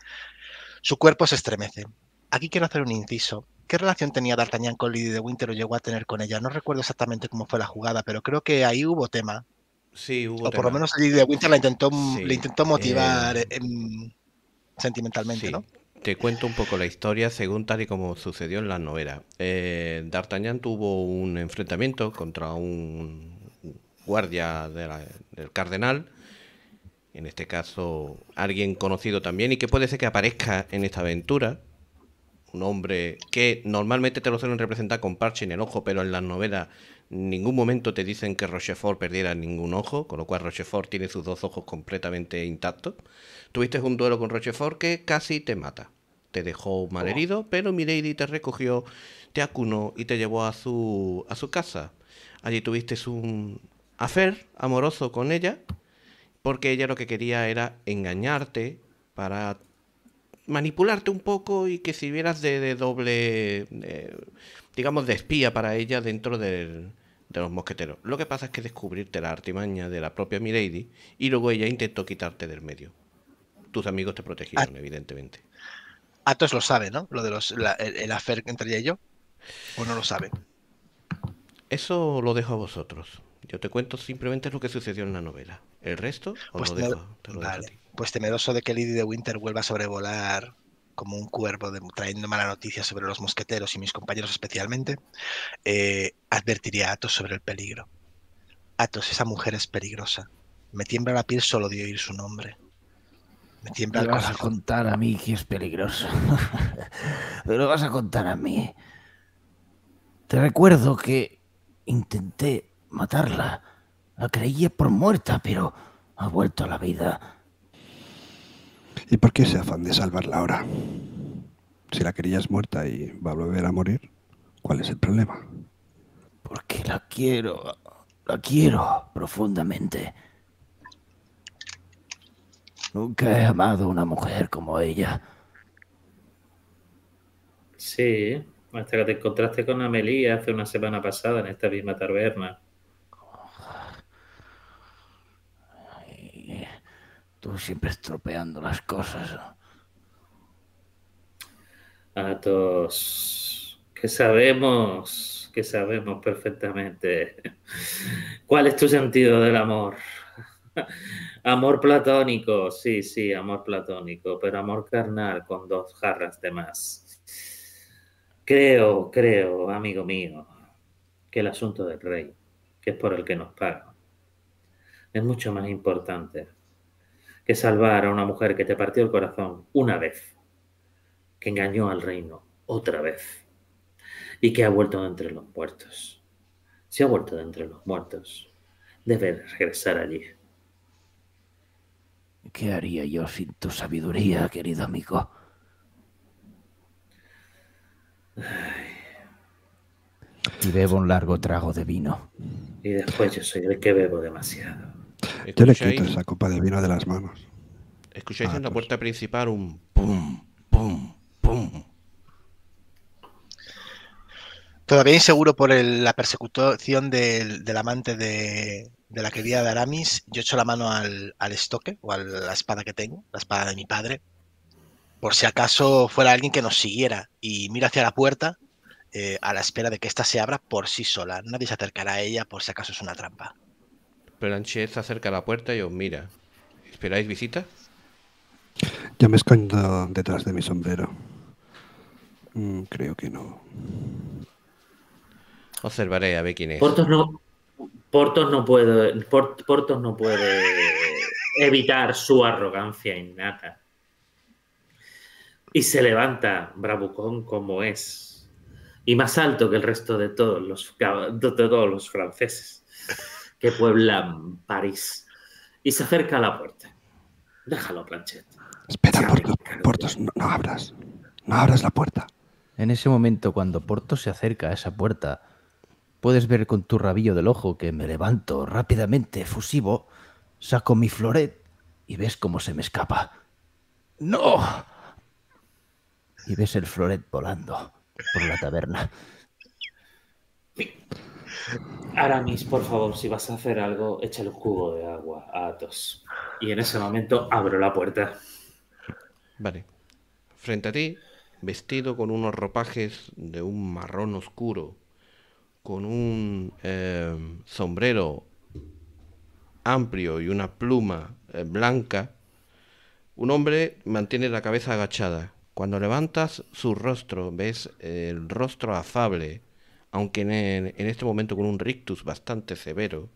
E: su cuerpo se estremece. Aquí quiero hacer un inciso. ¿Qué relación tenía D'Artagnan con Lady de Winter o llegó a tener con ella? No recuerdo exactamente cómo fue la jugada, pero creo que ahí hubo tema. Sí, hubo o por lo menos Lady de Winter la intentó, le intentó motivar eh, em, sentimentalmente, ¿no?
A: Te cuento un poco la historia según tal y como sucedió en la novela. Eh, D'Artagnan tuvo un enfrentamiento contra un, guardia del cardenal, en este caso alguien conocido también y que puede ser que aparezca en esta aventura, un hombre que normalmente te lo suelen representar con parche en el ojo, pero en las novelas ningún momento te dicen que Rochefort perdiera ningún ojo, con lo cual Rochefort tiene sus dos ojos completamente intactos. Tuviste un duelo con Rochefort que casi te mata. Te dejó malherido, herido, pero Milady te recogió, te acunó y te llevó a su, a su casa. Allí tuviste un, hacer amoroso con ella, porque ella lo que quería era engañarte para manipularte un poco y que sirvieras de, de doble, digamos, de espía para ella dentro de los mosqueteros. Lo que pasa es que descubrirte la artimaña de la propia Milady y luego ella intentó quitarte del medio. Tus amigos te protegieron, ah. evidentemente A todos lo sabe, ¿no? Lo de los, la, el, el entre ella y yo. ¿O no lo sabe? Eso lo dejo a vosotros. Yo te cuento simplemente lo que sucedió en la novela. El resto, pues lo
E: Pues temeroso de que Lady de Winter vuelva a sobrevolar como un cuervo de, trayendo mala noticia sobre los mosqueteros y mis compañeros especialmente, eh, advertiría a Atos sobre el peligro. Atos, esa mujer es peligrosa. Me tiembla la piel solo de oír su nombre. Me tiembla vas a
B: contar a mí que es peligroso. Pero <laughs> lo vas a contar a mí. Te recuerdo que intenté matarla. La creía por muerta, pero ha vuelto a la vida. ¿Y por
D: qué ese afán de salvarla ahora? Si la querías muerta y va a volver a morir, ¿cuál es el problema?
B: Porque la quiero, la quiero profundamente. Nunca he amado a una mujer
C: como ella. Sí, hasta que te encontraste con Amelia hace una semana pasada en esta misma taberna. Tú siempre estropeando las cosas. Atos, que sabemos, que sabemos perfectamente cuál es tu sentido del amor. Amor platónico, sí, sí, amor platónico, pero amor carnal con dos jarras de más. Creo, creo, amigo mío, que el asunto del rey, que es por el que nos pagan, es mucho más importante que salvar a una mujer que te partió el corazón una vez, que engañó al reino otra vez y que ha vuelto de entre los muertos. Si ha vuelto de entre los muertos, debe regresar allí.
B: ¿Qué haría yo sin tu sabiduría,
C: querido amigo?
B: Te Y bebo un largo trago de vino.
C: Y después yo soy el que bebo demasiado. Yo le quito
B: esa copa de vino de las manos.
C: Escucháis ah, en la pues. puerta principal
E: un pum, pum, pum. Todavía inseguro por la persecución del, amante de, la querida de Aramis, yo echo la mano al, estoque o a la espada que tengo, la espada de mi padre, por si acaso fuera alguien que nos siguiera y mira hacia la puerta eh, a la espera de que ésta se abra por sí sola. Nadie se acercará a ella por si acaso es una trampa.
A: Planchet se acerca a la puerta y os mira. ¿Esperáis visita? Ya
D: me escondo detrás de mi sombrero. Mm, creo que no.
A: Observaré a ver quién es. Portos no,
C: Portos no puede, Portos no puede evitar su arrogancia innata. Y se levanta bravucón como es. Y más alto que el resto de todos los, de todos los franceses que puebla París, y se acerca a la puerta. Déjalo, Planchet.
B: Espera, Portos, Portos no, abras. No abras la puerta. En ese momento, cuando Portos se acerca a esa puerta, puedes ver con tu rabillo del ojo que me levanto rápidamente, efusivo. saco mi floret y ves cómo se me escapa. ¡No! Y ves el floret volando por la taberna.
C: Aramis, por favor, si vas a hacer algo, échale un cubo de agua a Atos. Y en ese momento abro la puerta.
A: Vale. Frente a ti, vestido con unos ropajes de un marrón oscuro, con un eh, sombrero amplio y una pluma eh, blanca, un hombre mantiene la cabeza agachada. Cuando levantas su rostro, ves el rostro afable aunque en, este momento con un rictus bastante severo,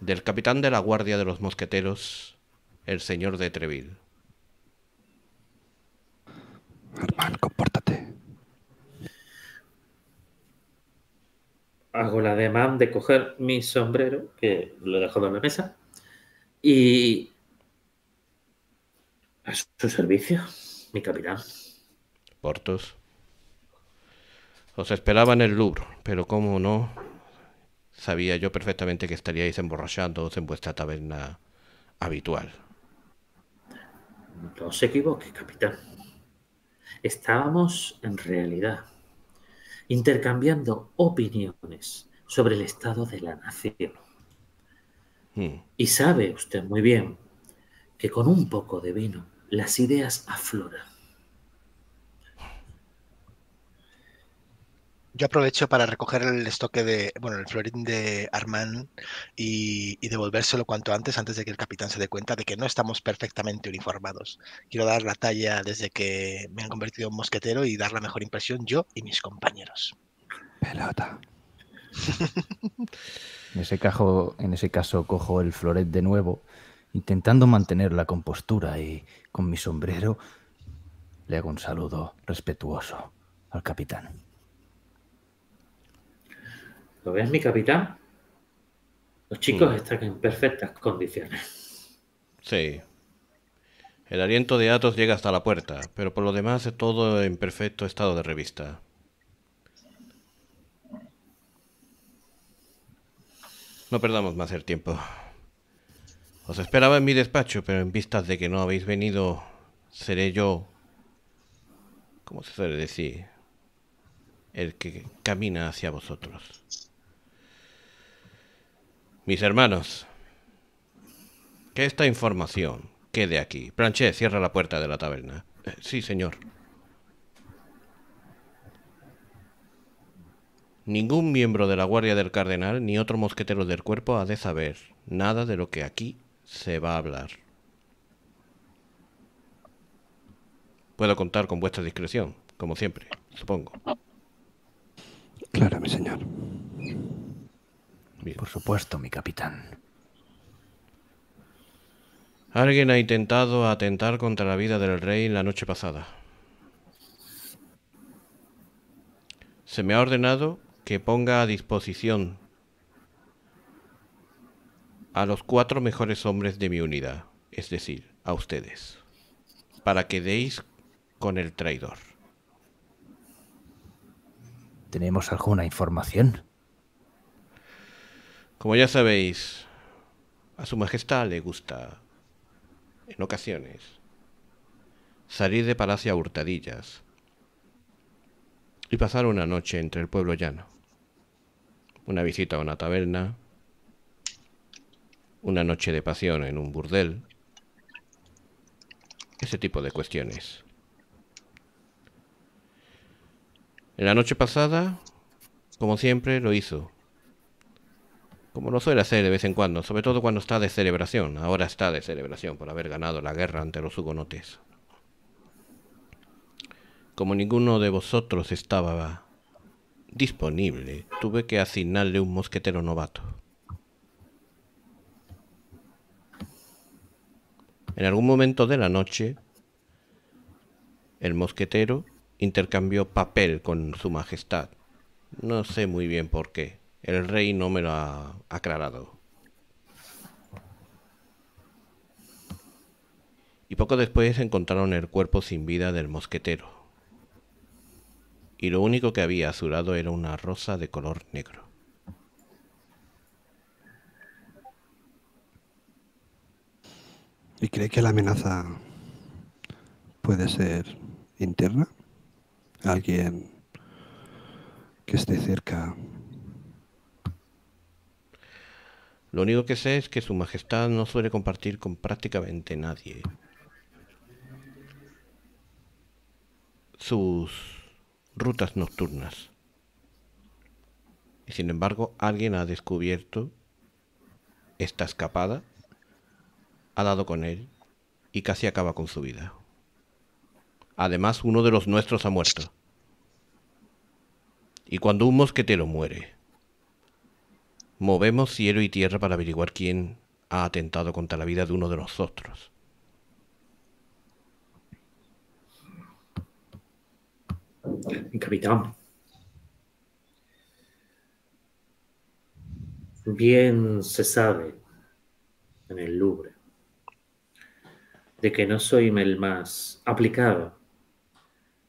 A: del capitán de la guardia de los mosqueteros, el señor de Treville. Armand, compórtate.
C: Hago la demanda de coger mi sombrero, que lo he dejado en la mesa, y...
A: A su servicio, mi capitán. Portos. Os esperaba en el Louvre, pero cómo no, sabía yo perfectamente que estaríais emborrachándoos en vuestra taberna habitual. No se equivoque, capitán. Estábamos, en realidad,
C: intercambiando opiniones sobre el estado de la nación. Hmm. Y sabe usted muy bien que con un poco de vino las ideas afloran.
E: Yo aprovecho para recoger el estoque de, bueno, el florín de Armand y, devolvérselo cuanto antes, antes de que el capitán se dé cuenta de que no estamos perfectamente uniformados. Quiero dar la talla desde que me han convertido en mosquetero y dar la mejor impresión yo y mis compañeros. Pelota.
B: <laughs> en ese caso cojo el floret de nuevo, intentando mantener la compostura y con mi sombrero le hago un saludo respetuoso al capitán.
C: ¿Lo ves, mi capitán? Los chicos mm. están en perfectas condiciones.
A: Sí. El aliento de Atos llega hasta la puerta, pero por lo demás es todo en perfecto estado de revista. No perdamos más el tiempo. Os esperaba en mi despacho, pero en vistas de que no habéis venido, seré yo, ¿Cómo se suele decir, el que camina hacia vosotros. Mis hermanos, que esta información quede aquí. Planchet, cierra la puerta de la taberna. Eh, sí, señor. Ningún miembro de la Guardia del Cardenal ni otro mosquetero del cuerpo ha de saber nada de lo que aquí se va a hablar. Puedo contar con vuestra discreción, como siempre, supongo. Claro, mi señor. Por supuesto, mi capitán. Alguien ha intentado atentar contra la vida del rey la noche pasada. Se me ha ordenado que ponga a disposición a los cuatro mejores hombres de mi unidad, es decir, a ustedes, para que deis con el traidor.
B: ¿Tenemos alguna
A: información? Como ya sabéis, a su majestad le gusta, en ocasiones, salir de palacio a hurtadillas y pasar una noche entre el pueblo llano. Una visita a una taberna, una noche de pasión en un burdel, ese tipo de cuestiones. En la noche pasada, como siempre, lo hizo como lo suele hacer de vez en cuando, sobre todo cuando está de celebración. Ahora está de celebración por haber ganado la guerra ante los hugonotes. Como ninguno de vosotros estaba disponible, tuve que asignarle un mosquetero novato. En algún momento de la noche, el mosquetero intercambió papel con su majestad. No sé muy bien por qué el rey no me lo ha aclarado. Y poco después encontraron el cuerpo sin vida del mosquetero. Y lo único que había azulado era una rosa de color negro. ¿Y cree que la amenaza
D: puede ser interna? ¿Alguien que esté cerca
A: Lo único que sé es que su majestad no suele compartir con prácticamente nadie. Sus rutas nocturnas. Y sin embargo, alguien ha descubierto esta escapada, ha dado con él y casi acaba con su vida. Además, uno de los nuestros ha muerto. Y cuando un mosquetero muere, Movemos cielo y tierra para averiguar quién ha atentado contra la vida de uno de nosotros. Mi capitán.
C: Bien se sabe en el Louvre de que no soy el más aplicado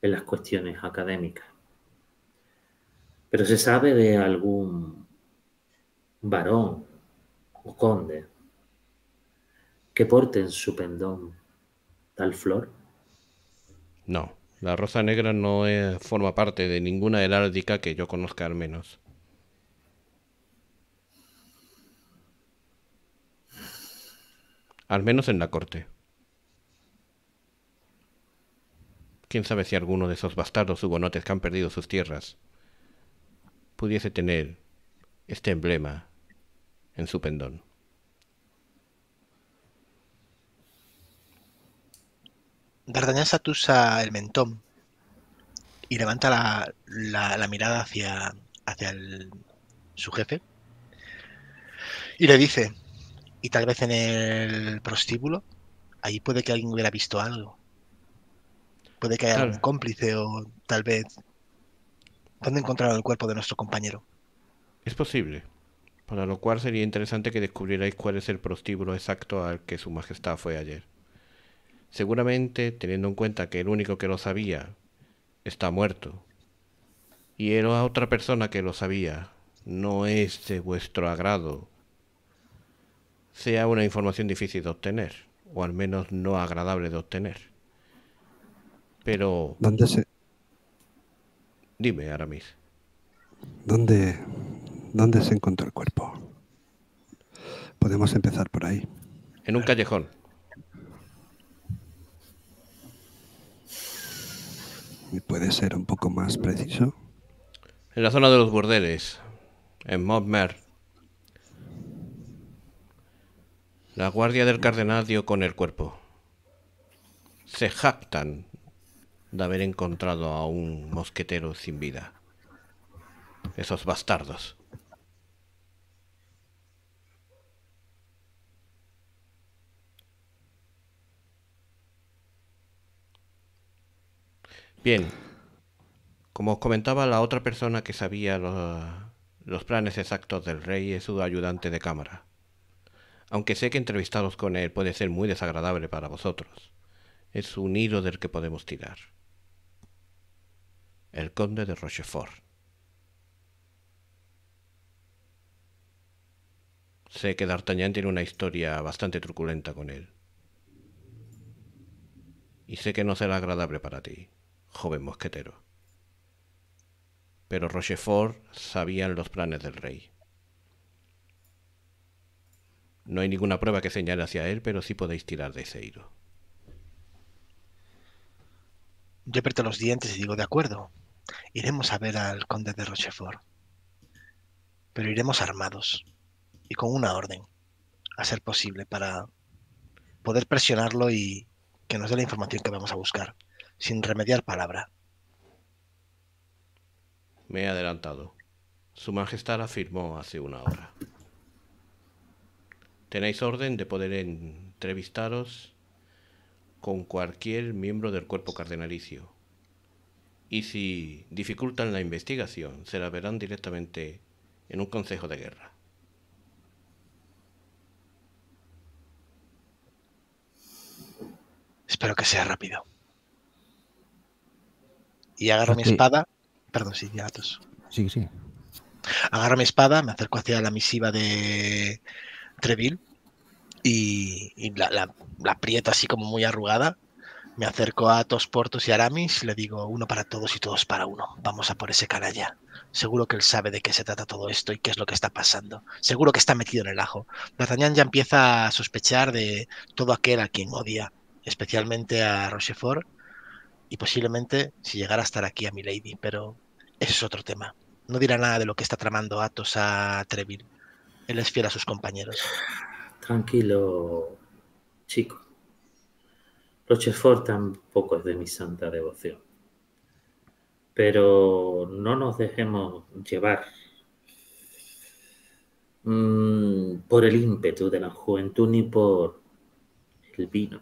C: en las cuestiones académicas, pero se sabe de algún varón o conde, que porte en su pendón tal flor?
A: No, la rosa negra no forma parte de ninguna heráldica que yo conozca al menos. Al menos en la corte. Quién sabe si alguno de esos bastardos hugonotes que han perdido sus tierras pudiese tener este emblema en su pendón.
E: D'Artagnan atusa el mentón y levanta la, la, mirada hacia, hacia su jefe y le dice, y tal vez en el prostíbulo, ahí puede que alguien hubiera visto algo. Puede que haya un algún cómplice o tal vez... ¿Dónde encontraron el cuerpo de nuestro compañero?
A: Es posible para lo cual sería interesante que descubrierais cuál es el prostíbulo exacto al que su majestad fue ayer. Seguramente, teniendo en cuenta que el único que lo sabía está muerto, y era otra persona que lo sabía, no es de vuestro agrado, sea una información difícil de obtener, o al menos no agradable de obtener. Pero... ¿Dónde se...? Dime, Aramis.
D: ¿Dónde ¿Dónde se encontró el cuerpo? Podemos empezar por ahí.
A: En un callejón.
D: ¿Y puede ser un poco más preciso?
A: En la zona de los bordeles. en Montmer. La guardia del cardenal dio con el cuerpo. Se jactan de haber encontrado a un mosquetero sin vida. Esos bastardos. Bien. Como os comentaba, la otra persona que sabía los, planes exactos del rey es su ayudante de cámara. Aunque sé que entrevistaros con él puede ser muy desagradable para vosotros. Es un hilo del que podemos tirar. El conde de Rochefort. Sé que D'Artagnan tiene una historia bastante truculenta con él. Y sé que no será agradable para ti joven mosquetero. Pero Rochefort sabía los planes del rey. No hay ninguna prueba que señale hacia él, pero sí podéis tirar de ese hilo. Yo aprieto los dientes y digo, de acuerdo, iremos a ver al
E: conde de Rochefort. Pero iremos armados y con una orden, a ser posible, para poder presionarlo y que nos dé la información
A: que vamos a buscar sin remediar palabra. Me he adelantado. Su Majestad afirmó hace una hora. Tenéis orden de poder entrevistaros con cualquier miembro del cuerpo cardenalicio. Y si dificultan la investigación, se la verán directamente en un consejo de guerra. Espero que sea
E: rápido. Y agarro mi espada. Perdón, sí, ya Sí, sí. Agarro mi espada, me acerco hacia la misiva de Treville y, la, aprieto así como muy arrugada. Me acerco a Atos, Portos y Aramis y le digo uno para todos y todos para uno. Vamos a por ese canalla. Seguro que él sabe de qué se trata todo esto y qué es lo que está pasando. Seguro que está metido en el ajo. D'Artagnan ya empieza a sospechar de todo aquel a quien odia, especialmente a Rochefort y posiblemente si llegara a estar aquí a mi lady pero ese es otro tema. No dirá nada de lo que está tramando atos a Treville. Él es fiel a sus compañeros.
C: Tranquilo, chico. Rochefort tampoco es de mi santa devoción. Pero no nos dejemos llevar mm, por el ímpetu de la juventud ni por el vino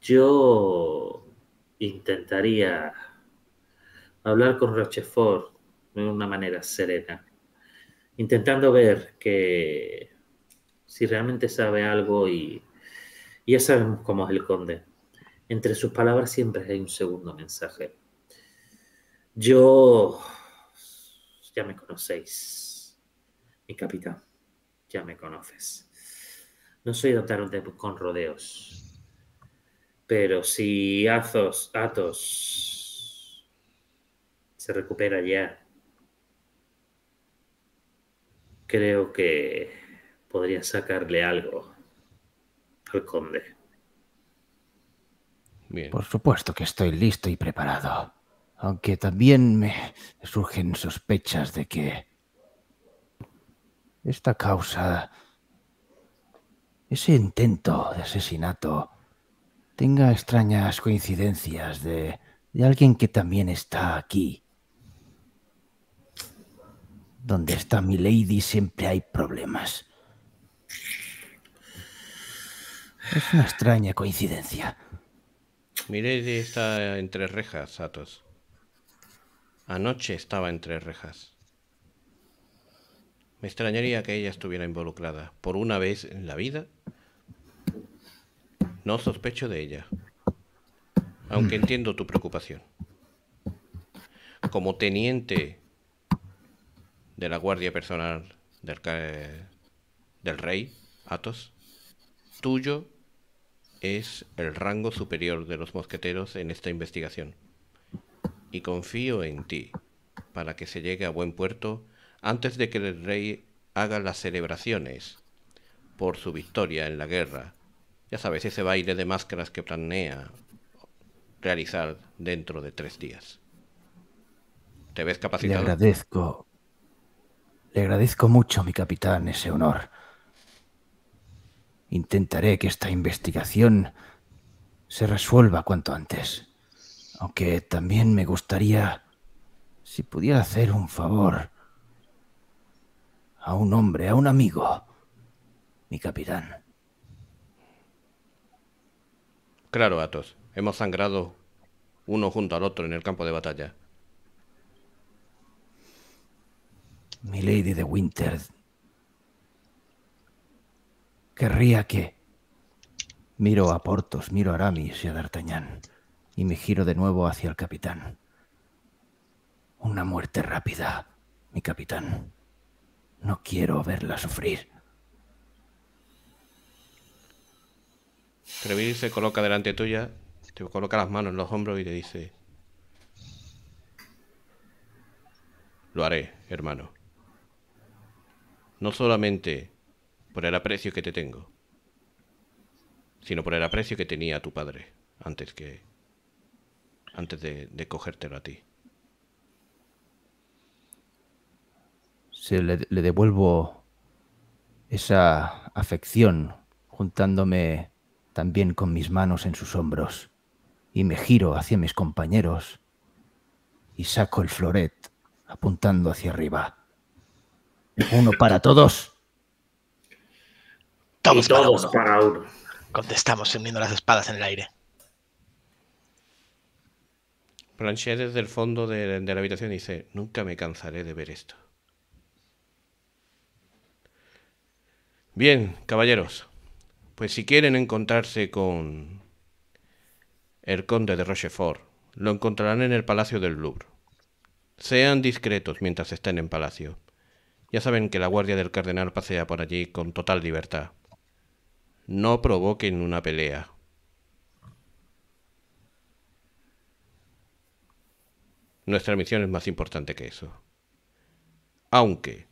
C: yo intentaría hablar con Rochefort de una manera serena, intentando ver que si realmente sabe algo y, y ya sabemos cómo es el conde. Entre sus palabras siempre hay un segundo mensaje. Yo ya me conocéis, mi capitán, ya me conoces. No soy totalmente con rodeos. Pero si Athos, Atos se recupera ya, creo que podría sacarle algo al conde.
B: Bien. Por supuesto que estoy listo y preparado. Aunque también me surgen sospechas de que esta causa ese intento de asesinato tenga extrañas coincidencias de, alguien que también está aquí. Donde está mi lady siempre hay problemas. Es una extraña coincidencia.
A: Milady está entre rejas, Atos. Anoche estaba entre rejas. Me extrañaría que ella estuviera involucrada. Por una vez en la vida, no sospecho de ella. Aunque mm. entiendo tu preocupación. Como teniente de la Guardia Personal del, del Rey, Atos, tuyo es el rango superior de los mosqueteros en esta investigación. Y confío en ti para que se llegue a buen puerto antes de que el rey haga las celebraciones por su victoria en la guerra. Ya sabes, ese baile de máscaras que planea realizar dentro de tres días. ¿Te ves capacitado? Le agradezco.
B: Le agradezco mucho, mi capitán, ese honor. Intentaré que esta investigación se resuelva cuanto antes. Aunque también me gustaría, si pudiera hacer un favor, a un hombre, a un amigo, mi capitán.
A: Claro, Athos, hemos sangrado uno junto al otro en el campo de batalla. Mi
B: lady de Winter querría que... Miro a Portos, miro a Aramis y a D'Artagnan y me giro de nuevo hacia el capitán. Una muerte rápida, mi capitán. No quiero verla sufrir.
A: Trevi se coloca delante tuya, te coloca las manos en los hombros y te dice: Lo haré, hermano. No solamente por el aprecio que te tengo, sino por el aprecio que tenía tu padre antes que. antes de, de cogértelo a ti.
B: le, devuelvo esa afección juntándome también con mis manos en sus hombros y me giro hacia mis compañeros y saco el floret apuntando hacia arriba. Uno para todos.
C: Todos, para, uno.
E: Contestamos uniendo las espadas en el aire.
A: Planché desde el fondo de, de la habitación dice, nunca me cansaré de ver esto. Bien, caballeros, pues si quieren encontrarse con el conde de Rochefort, lo encontrarán en el Palacio del Louvre. Sean discretos mientras estén en palacio. Ya saben que la guardia del cardenal pasea por allí con total libertad. No provoquen una pelea. Nuestra misión es más importante que eso. Aunque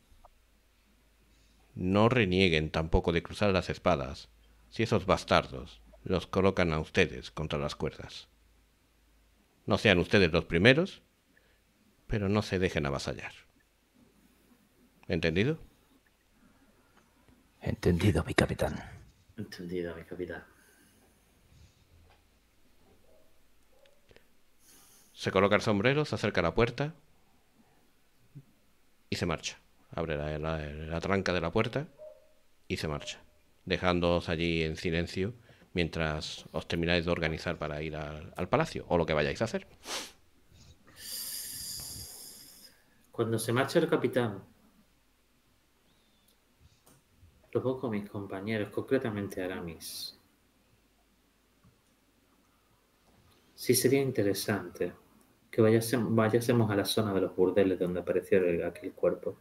A: no renieguen tampoco de cruzar las espadas, si esos bastardos los colocan a ustedes contra las cuerdas. No sean ustedes los primeros, pero no se dejen avasallar. ¿Entendido?
C: Entendido, mi capitán. Entendido, mi capitán.
A: Se coloca el sombrero, se acerca a la puerta y se marcha abre la, tranca de la puerta y se marcha, dejándoos allí en silencio mientras os termináis de organizar para ir al, palacio o lo que vayáis a hacer.
C: Cuando se marcha el capitán, Lo a mis compañeros, concretamente a Aramis. Sí sería interesante que vayásemos, vayásemos a la zona de los burdeles donde apareció aquel cuerpo.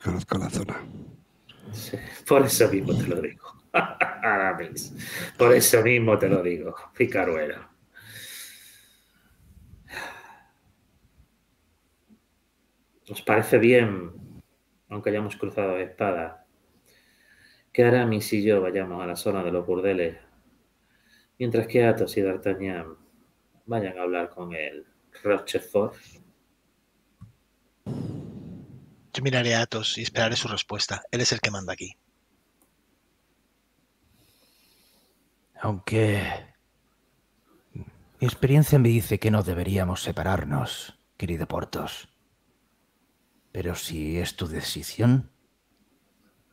C: conozco la zona. por eso mismo te lo digo. <laughs> por eso mismo te lo digo. Picaruela. ¿Os parece bien, aunque hayamos cruzado de espada, que Aramis y yo vayamos a la zona de los burdeles, mientras que Atos y D'Artagnan vayan a hablar con el Rochefort? Yo miraré a Atos y esperaré su respuesta.
E: Él es el que manda aquí.
B: Aunque mi experiencia me dice que no deberíamos separarnos, querido Portos. Pero si es tu decisión,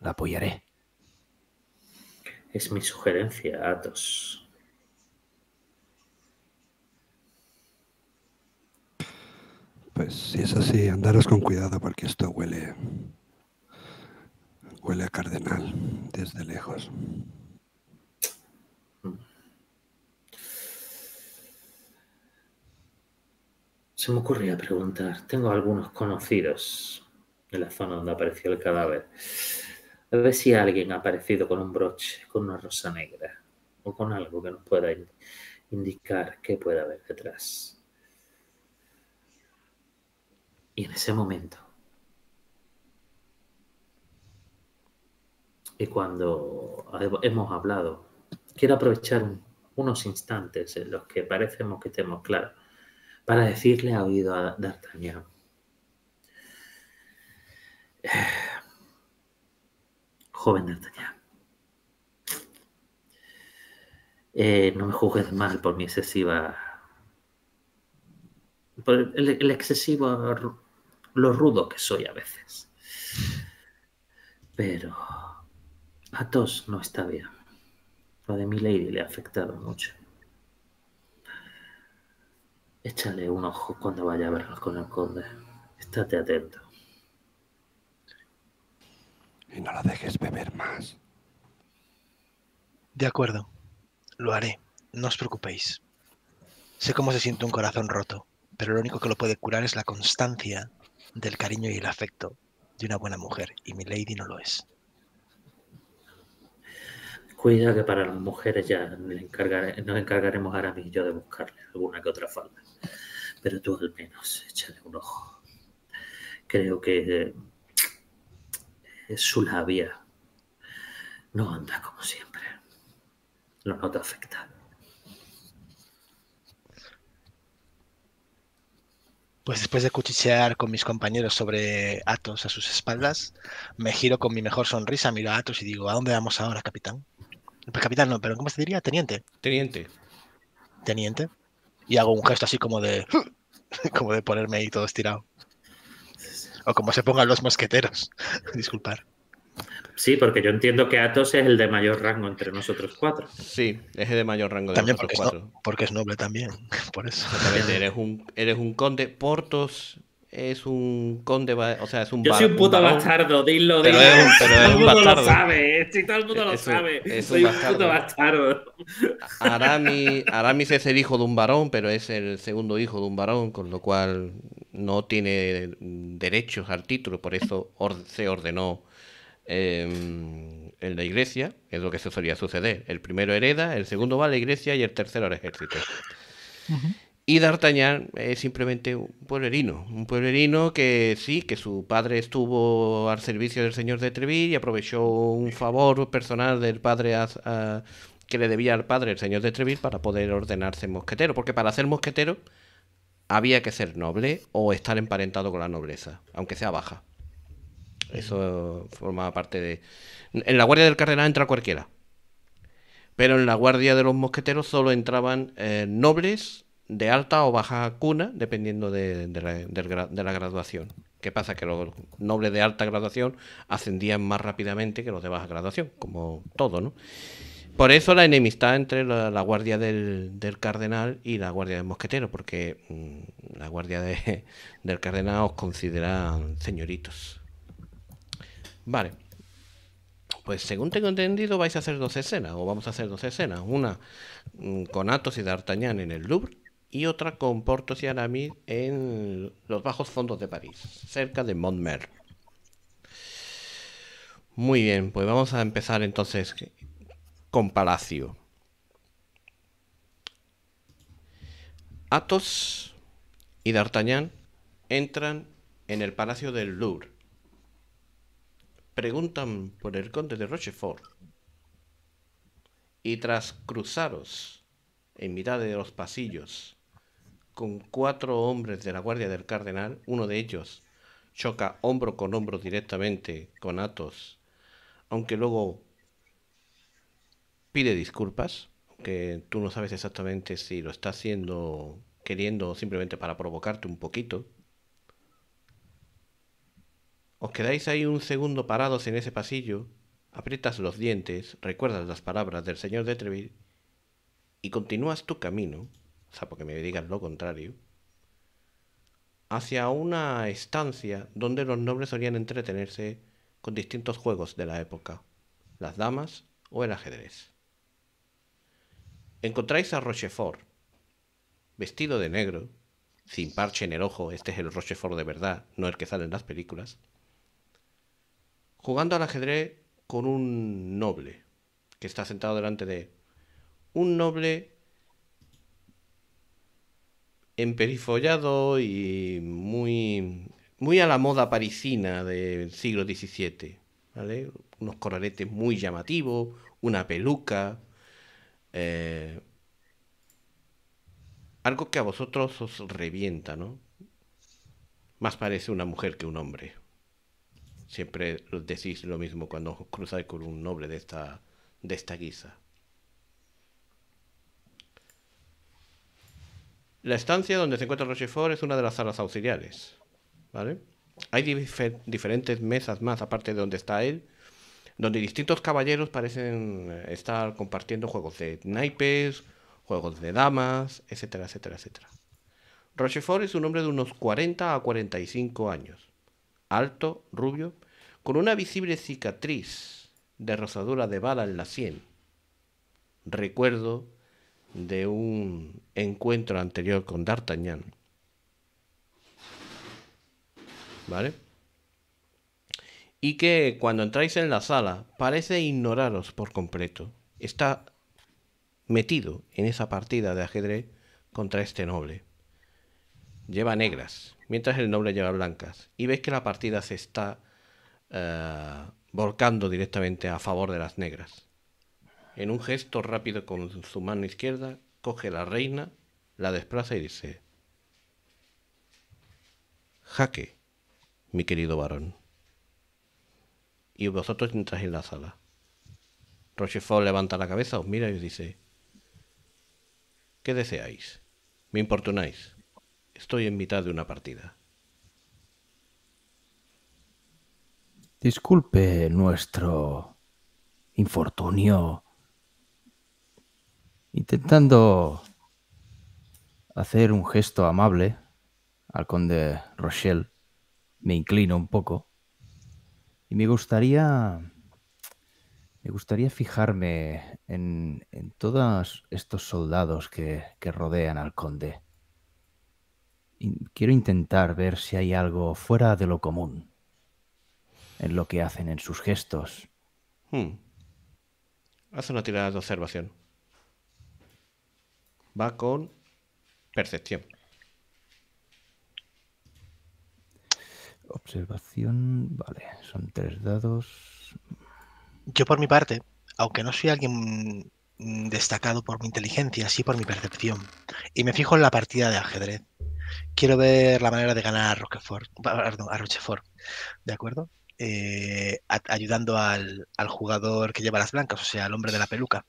C: la apoyaré. Es mi sugerencia, Atos...
D: Pues si es así, andaros con cuidado porque esto huele, huele a cardenal desde lejos.
C: Se me ocurría preguntar, tengo algunos conocidos en la zona donde apareció el cadáver. A ver si alguien ha aparecido con un broche, con una rosa negra o con algo que nos pueda indicar qué puede haber detrás. Y en ese momento, y cuando hemos hablado, quiero aprovechar unos instantes en los que parecemos que estemos claros para decirle a oído a D'Artagnan. Eh, joven D'Artagnan, eh, no me juzgues mal por mi excesiva, por el excesivo lo rudo que soy a veces. Pero Tos no está bien. Lo de Milady le ha afectado mucho. Échale un ojo cuando vaya a vernos con el conde. Estate atento. Y no la dejes beber más.
E: De acuerdo. Lo haré. No os preocupéis. Sé cómo se siente un corazón roto, pero lo único que lo puede curar es la constancia del cariño y el afecto de una buena mujer, y mi lady no
C: lo es. Cuida que para las mujeres ya nos encargaremos ahora mí yo de buscarle alguna que otra falda. Pero tú al menos échale un ojo. Creo que eh, su labia no anda como siempre. Lo nota afectado.
E: Pues después de cuchichear con mis compañeros sobre Atos a sus espaldas, me giro con mi mejor sonrisa, miro a Atos y digo, ¿a dónde vamos ahora, capitán? Pues capitán no, pero ¿cómo se diría? Teniente. Teniente. Teniente. Y hago un gesto así como de... <laughs> como de ponerme ahí todo estirado. O como se pongan los mosqueteros. <laughs> Disculpar.
C: Sí, porque yo entiendo que Atos es el de mayor rango entre nosotros cuatro. Sí, es el de mayor
A: rango también porque cuatro.
E: Es porque es noble también, <laughs> por eso. Exactamente, eres
A: un, eres un conde. Portos es un conde, o sea, es un Yo soy un puto bastardo, dilo, dilo. Todo el mundo lo sabe, si todo el mundo lo sabe. soy un, puto
C: bastardo.
A: Aramis, es el hijo de un varón, pero es el segundo hijo de un varón, con lo cual no tiene derechos al título, por eso se ordenó Em, en la iglesia, es lo que se solía suceder. El primero hereda, el segundo va a la iglesia y el tercero al ejército. Y D'Artagnan es simplemente un pueblerino, un pueblerino que sí, que su padre estuvo al servicio del señor de Treville y aprovechó un favor personal del padre que le debía al padre el señor de Treville para poder ordenarse mosquetero, porque para ser mosquetero había que ser noble o estar emparentado con la nobleza, aunque sea baja. Eso formaba parte de... En la Guardia del Cardenal entra cualquiera. Pero en la Guardia de los Mosqueteros solo entraban eh, nobles de alta o baja cuna, dependiendo de, la, de, la, graduación. ¿Qué pasa? Que los nobles de alta graduación ascendían más rápidamente que los de baja graduación, como todo, ¿no? Por eso la enemistad entre la, guardia del, cardenal y la guardia del mosqueteros, porque mm, la guardia del cardenal os considera señoritos. Vale. Pues según tengo entendido, vais a hacer dos escenas, o vamos a hacer dos escenas. Una mm, con Athos y D'Artagnan en el Louvre, y otra con Portos y Aramis en los bajos fondos de París, cerca de Montmartre. Muy bien, pues vamos a empezar entonces con Palacio. Athos y D'Artagnan entran en el Palacio del Louvre preguntan por el conde de Rochefort. Y tras cruzaros en mitad de los pasillos con cuatro hombres de la guardia del cardenal, uno de ellos choca hombro con hombro directamente con Athos, aunque luego pide disculpas, que tú no sabes exactamente si lo está haciendo queriendo simplemente para provocarte un poquito, os quedáis ahí un segundo parados en ese pasillo, aprietas los dientes, recuerdas las palabras del señor de Treville y continúas tu camino, salvo que me digas lo contrario, hacia una estancia donde los nobles solían entretenerse con distintos juegos de la época, las damas o el ajedrez. Encontráis a Rochefort, vestido de negro, sin parche en el ojo, este es el Rochefort de verdad, no el que sale en las películas, jugando al ajedrez con un noble que está sentado delante de Un noble emperifollado y muy, muy a la moda parisina del siglo XVII. Unos corraletes muy llamativos, una peluca. Eh, algo que a vosotros os revienta, ¿no? Más parece una mujer que un hombre siempre decís lo mismo cuando cruzáis con un noble de esta, de esta guisa. La estancia donde se encuentra Rochefort es una de las salas auxiliares. Hay diferentes mesas más, aparte de donde está él, donde distintos caballeros parecen eh, estar compartiendo juegos de naipes, juegos de damas, etcétera, etcétera, etcétera. Rochefort es un hombre de unos 40 a 45 años alto, rubio, con una visible cicatriz de rozadura de bala en la sien. Recuerdo de un encuentro anterior con D'Artagnan. ¿Vale? Y que cuando entráis en la sala parece ignoraros por completo. Está metido en esa partida de ajedrez contra este noble. Lleva negras, mientras el noble lleva blancas. Y ves que la partida se está eh, volcando directamente a favor de las negras. En un gesto rápido con su mano izquierda, coge la reina, la desplaza y dice, jaque, mi querido varón. Y vosotros entráis en la sala. Rochefort levanta la cabeza, os mira y os dice, ¿qué deseáis? ¿Me importunáis? Estoy en mitad de una partida.
B: Disculpe nuestro infortunio. Intentando hacer un gesto amable al conde Rochelle, me inclino un poco y me gustaría me gustaría fijarme en, en todos estos soldados que, que rodean al conde quiero intentar ver si hay algo fuera de lo común en lo que hacen, en sus
A: gestos. Hmm. Haz una tirada de observación. Va con percepción.
B: Observación, vale, son tres dados.
E: Yo por mi parte, aunque no soy alguien mm, destacado por mi inteligencia, sí por mi percepción. Y me fijo en la partida de ajedrez quiero ver la manera de ganar a perdón, Rochefort, ¿de acuerdo? Eh, ayudando al, jugador que lleva las blancas, o sea, al hombre de la peluca.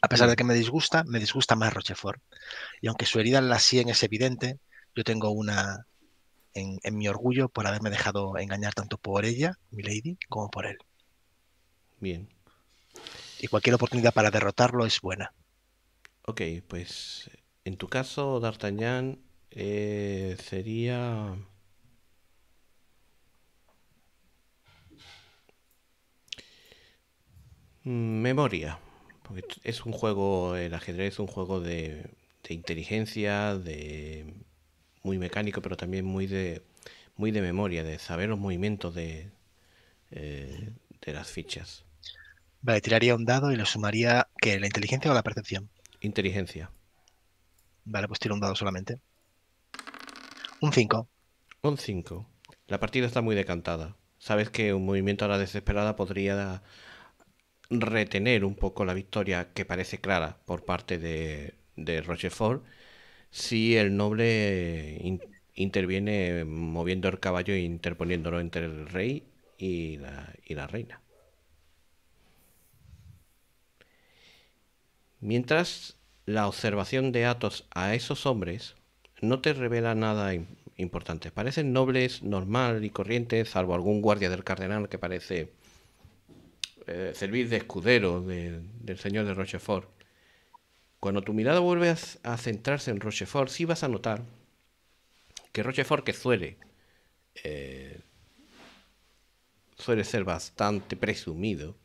E: A pesar de que me disgusta, me disgusta más Rochefort. Y aunque su herida en la sien es evidente, yo tengo una en, en mi orgullo por haberme dejado engañar tanto por ella, mi lady, como por él.
A: Bien. Y cualquier oportunidad para derrotarlo es buena. Ok, pues en tu caso, D'Artagnan, eh, sería... Mm, memoria. Porque es un juego, el ajedrez es un juego de, inteligencia, de muy mecánico, pero también muy de, muy de memoria, de saber los movimientos de, eh, de las fichas.
E: Vale, tiraría un dado y lo sumaría, ¿qué? ¿La inteligencia o la percepción?
A: Inteligencia. Vale, pues tiro un dado solamente. Un 5. Un 5. La partida está muy decantada. Sabes que un movimiento a la desesperada podría retener un poco la victoria que parece clara por parte de, Rochefort si el noble interviene moviendo el caballo e interponiéndolo entre el rey y la, reina. Mientras la observación de Atos a esos hombres no te revela nada importante. Parecen nobles, normal y corrientes, salvo algún guardia del cardenal que parece eh, servir de escudero del señor de Rochefort. Cuando tu mirada vuelve a, centrarse en Rochefort, sí vas a notar que Rochefort, que suele, eh, suele ser bastante presumido,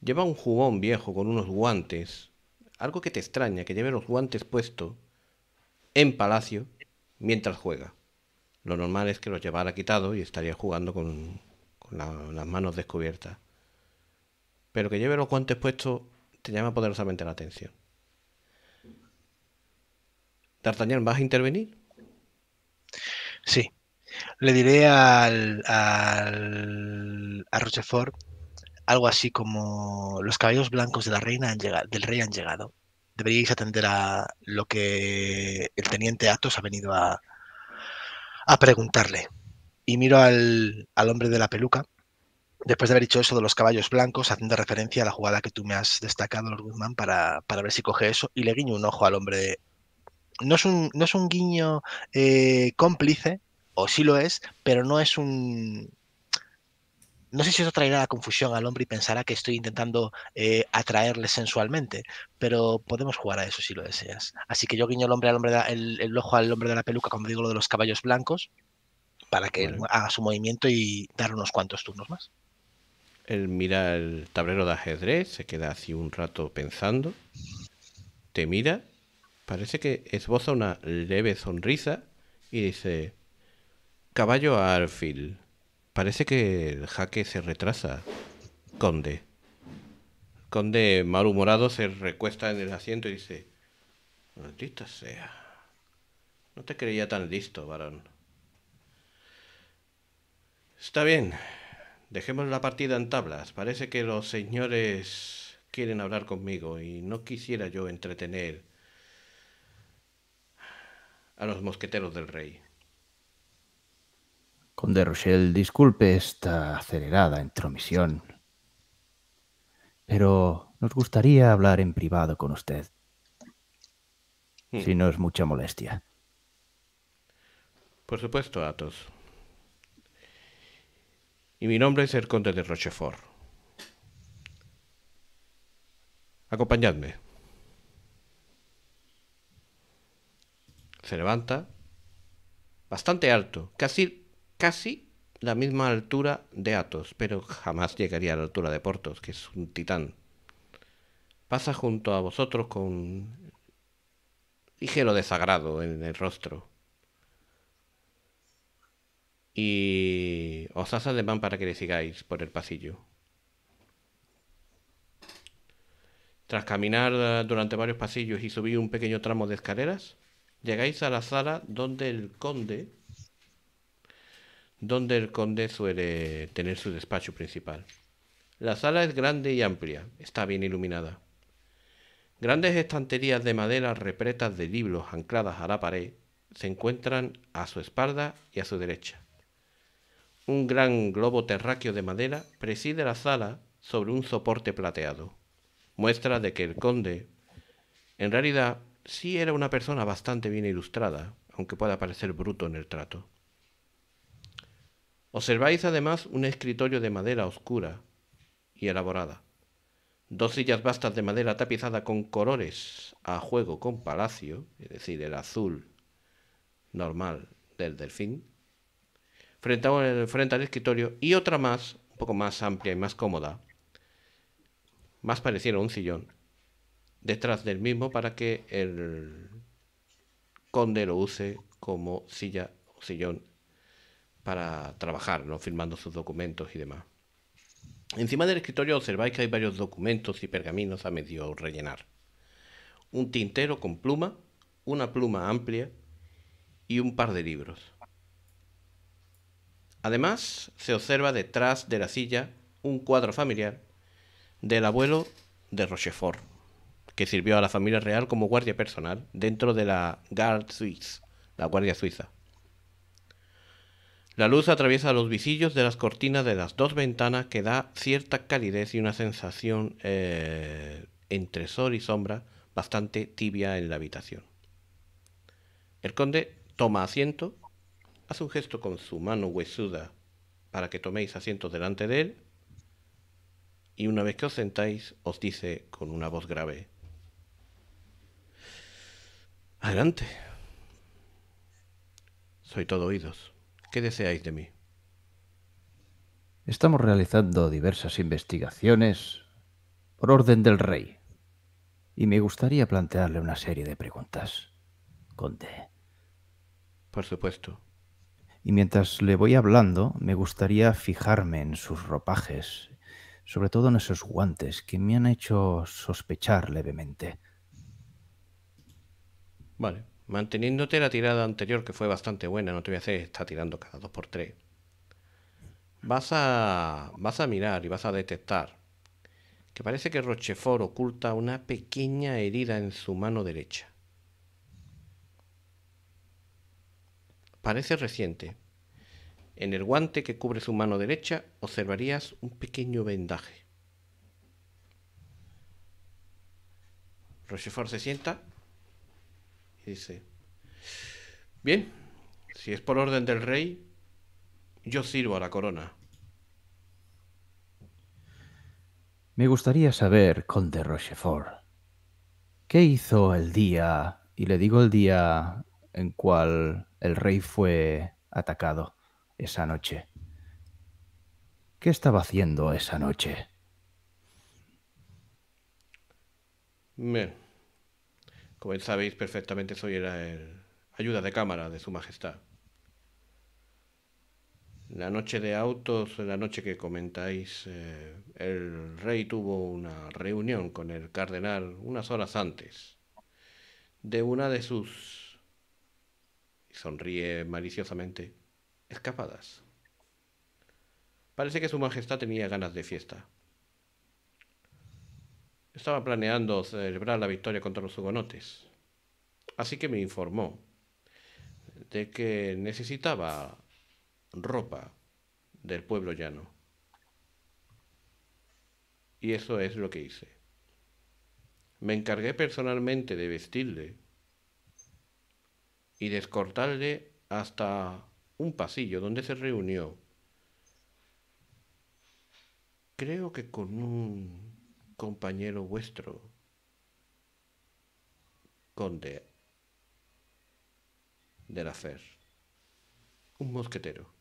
A: lleva un jubón viejo con unos guantes, algo que te extraña, que lleve los guantes puestos en Palacio mientras juega. Lo normal es que lo llevara quitado y estaría jugando con, las manos descubiertas. Pero que lleve los guantes puestos te llama poderosamente la atención. D'Artagnan, ¿vas a intervenir?
E: Sí. Le diré al, a Rochefort algo así como los caballos blancos de la reina del rey han llegado deberíais atender a lo que el teniente Atos ha venido a, preguntarle. Y miro al, al, hombre de la peluca. Después de haber dicho eso de los caballos blancos, haciendo referencia a la jugada que tú me has destacado, Lord Guzmán, para, ver si coge eso, y le guiño un ojo al hombre. No, es un, no es un guiño eh, cómplice, o sí lo es, pero no es un, no sé si eso traerá la confusión al hombre y pensará que estoy intentando eh, atraerle sensualmente, pero podemos jugar a eso si lo deseas. Así que yo guiño el, al hombre el, ojo al hombre de la peluca como digo lo de los caballos blancos, para que haga su movimiento y dar unos cuantos turnos más.
A: Él mira el tablero de ajedrez, se queda así un rato pensando, te mira, parece que esboza una leve sonrisa y dice, caballo a alfil. Parece que el jaque se retrasa. Conde. Conde malhumorado se recuesta en el asiento y dice: Maldita sea. No te creía tan listo, varón. Está bien. Dejemos la partida en tablas. Parece que los señores quieren hablar conmigo y no quisiera yo entretener a los mosqueteros del rey.
B: Conde Rochelle, disculpe esta acelerada intromisión, pero nos gustaría hablar en privado con usted, hmm. si no es mucha molestia.
A: Por supuesto, Athos. Y mi nombre es el Conde de Rochefort. Acompañadme. Se levanta. Bastante alto, casi casi la misma altura de Athos, pero jamás llegaría a la altura de Portos, que es un titán. Pasa junto a vosotros con ligero desagrado en el rostro. Y os hace ademán para que le sigáis por el pasillo. Tras caminar eh, durante varios pasillos y subir un pequeño tramo de escaleras, llegáis a la sala donde el conde donde el conde suele tener su despacho principal. La sala es grande y amplia, está bien iluminada. Grandes estanterías de madera repletas de libros ancladas a la pared se encuentran a su espalda y a su derecha. Un gran globo terráqueo de madera preside la sala sobre un soporte plateado, muestra de que el conde, en realidad, sí era una persona bastante bien ilustrada, aunque pueda parecer bruto en el trato. Observáis además un escritorio de madera oscura y elaborada, dos sillas vastas de madera tapizada con colores a juego con palacio, es decir, el azul normal del delfín, frente, al escritorio y otra más, un poco más amplia y más cómoda, más pareciera un sillón, detrás del mismo para que el conde lo use como silla o sillón para trabajar, ¿no? firmando sus documentos y demás. Encima del escritorio observáis que hay varios documentos y pergaminos a medio rellenar. Un tintero con pluma, una pluma amplia y un par de libros. Además, se observa detrás de la silla un cuadro familiar del abuelo de Rochefort, que sirvió a la familia real como guardia personal dentro de la Guard Suisse, la Guardia Suiza. La luz atraviesa los visillos de las cortinas de las dos ventanas que da cierta calidez y una sensación eh, entre sol y sombra bastante tibia en la habitación. El conde toma asiento, hace un gesto con su mano huesuda para que toméis asiento delante de él y una vez que os sentáis os dice con una voz grave, Adelante. Soy todo oídos. ¿Qué deseáis de mí?
B: Estamos realizando diversas investigaciones por orden del rey. Y me gustaría plantearle una serie de preguntas, conde. Por supuesto. Y mientras le voy hablando, me gustaría fijarme en sus ropajes, sobre todo en esos guantes que me han hecho sospechar levemente.
A: Vale manteniéndote la tirada anterior que fue bastante buena, no te voy a hacer está tirando cada 2 por 3 vas vas a mirar y vas a detectar que parece que Rochefort oculta una pequeña herida en su mano derecha. Parece reciente. En el guante que cubre su mano derecha observarías un pequeño vendaje. Rochefort se sienta Dice, bien, si es por orden del rey, yo sirvo a la corona.
B: Me gustaría saber, conde Rochefort, ¿qué hizo el día, y le digo el día en cual el rey fue atacado esa noche? ¿Qué estaba haciendo esa noche?
A: me como sabéis perfectamente, soy el, ayuda de cámara de Su Majestad. La noche de autos, la noche que comentáis, eh, el rey tuvo una reunión con el cardenal unas horas antes de una de sus, y sonríe maliciosamente, escapadas. Parece que su majestad tenía ganas de fiesta estaba planeando celebrar la victoria contra los hugonotes. Así que me informó de que necesitaba ropa del pueblo llano. Y eso es lo que hice. Me encargué personalmente de vestirle y de hasta un pasillo donde se reunió, creo que con un compañero vuestro, conde de la Fer, un mosquetero.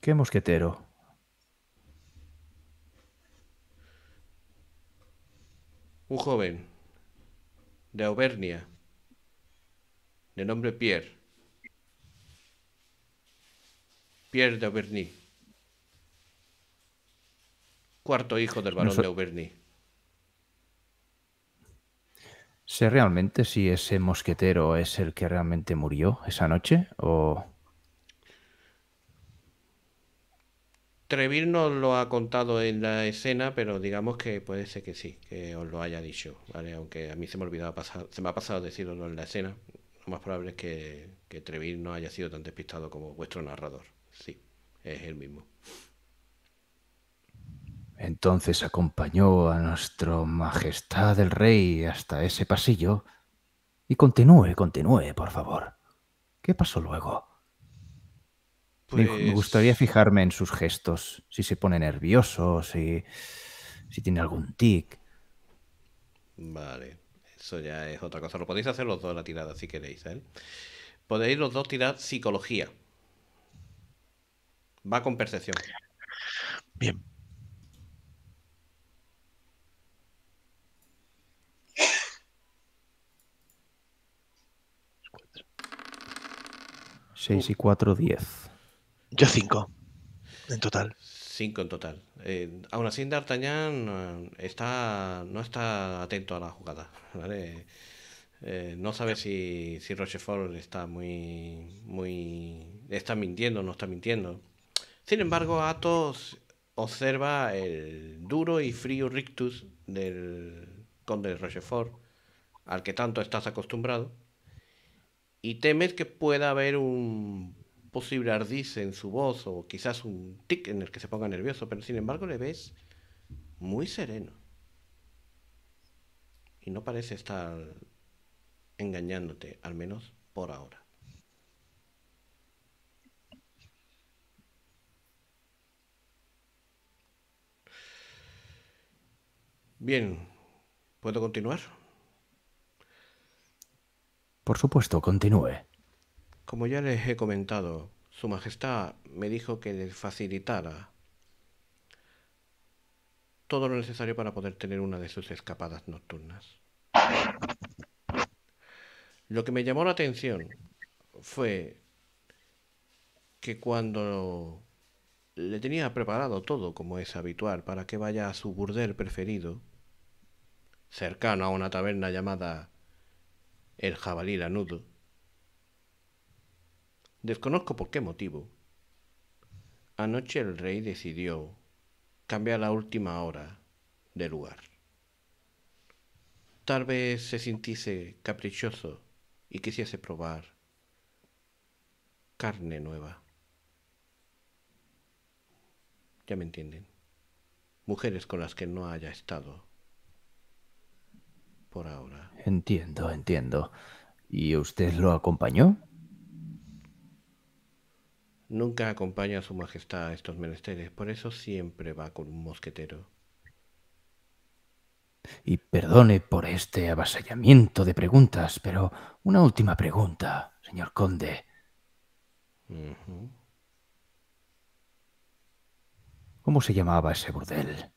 B: ¿Qué mosquetero?
A: Un joven de Auvernia, de nombre Pierre. Pierre de Auvernia cuarto hijo del barón de Auvergne.
B: ¿Sé realmente si ese mosquetero es el que realmente murió esa noche o...?
A: Trevir no lo ha contado en la escena, pero digamos que puede ser que sí, que os lo haya dicho, ¿vale? Aunque a mí se me, se me ha pasado decirlo en la escena. Lo más probable es que, que Trevir no haya sido tan despistado como vuestro narrador. Sí, es el mismo.
B: Entonces acompañó a nuestro Majestad el Rey hasta ese pasillo. Y continúe, continúe, por favor. ¿Qué pasó luego? Me pues gustaría fijarme en sus gestos, si se pone nervioso, si, si tiene algún tic.
A: Vale, eso ya es otra cosa. Lo podéis hacer los dos la tirada si queréis. ¿eh? Podéis los dos tirar psicología. Va con percepción.
E: Bien.
B: 6 y 4, 10. Yo 5
A: en total. 5 en total. Eh, aún así, D'Artagnan eh, está, no está atento a la jugada. Eh, no sabe si, Rochefort está muy, muy. está mintiendo o no está mintiendo. Sin embargo, Athos observa el duro y frío rictus del conde Rochefort, al que tanto estás acostumbrado y temes que pueda haber un posible ardice en su voz o quizás un tic en el que se ponga nervioso, pero sin embargo le ves muy sereno. Y no parece estar engañándote, al menos por ahora. Bien, ¿puedo continuar?
B: Por supuesto, continúe.
A: Como ya les he comentado, Su Majestad me dijo que les facilitara todo lo necesario para poder tener una de sus escapadas nocturnas. Lo que me llamó la atención fue que cuando le tenía preparado todo como es habitual para que vaya a su burdel preferido, cercano a una taberna llamada el jabalí lanudo. Desconozco por qué motivo. Anoche el rey decidió cambiar la última hora de lugar. Tal vez se sintiese caprichoso y quisiese probar carne nueva. Ya me entienden. Mujeres con las que no haya estado ahora.
B: Entiendo, entiendo. ¿Y usted lo acompañó?
A: Nunca acompaña a su majestad a estos menesteres, por eso siempre va con un mosquetero.
B: Y perdone por este avasallamiento de preguntas, pero una última pregunta, señor conde. ¿Cómo se llamaba ese burdel?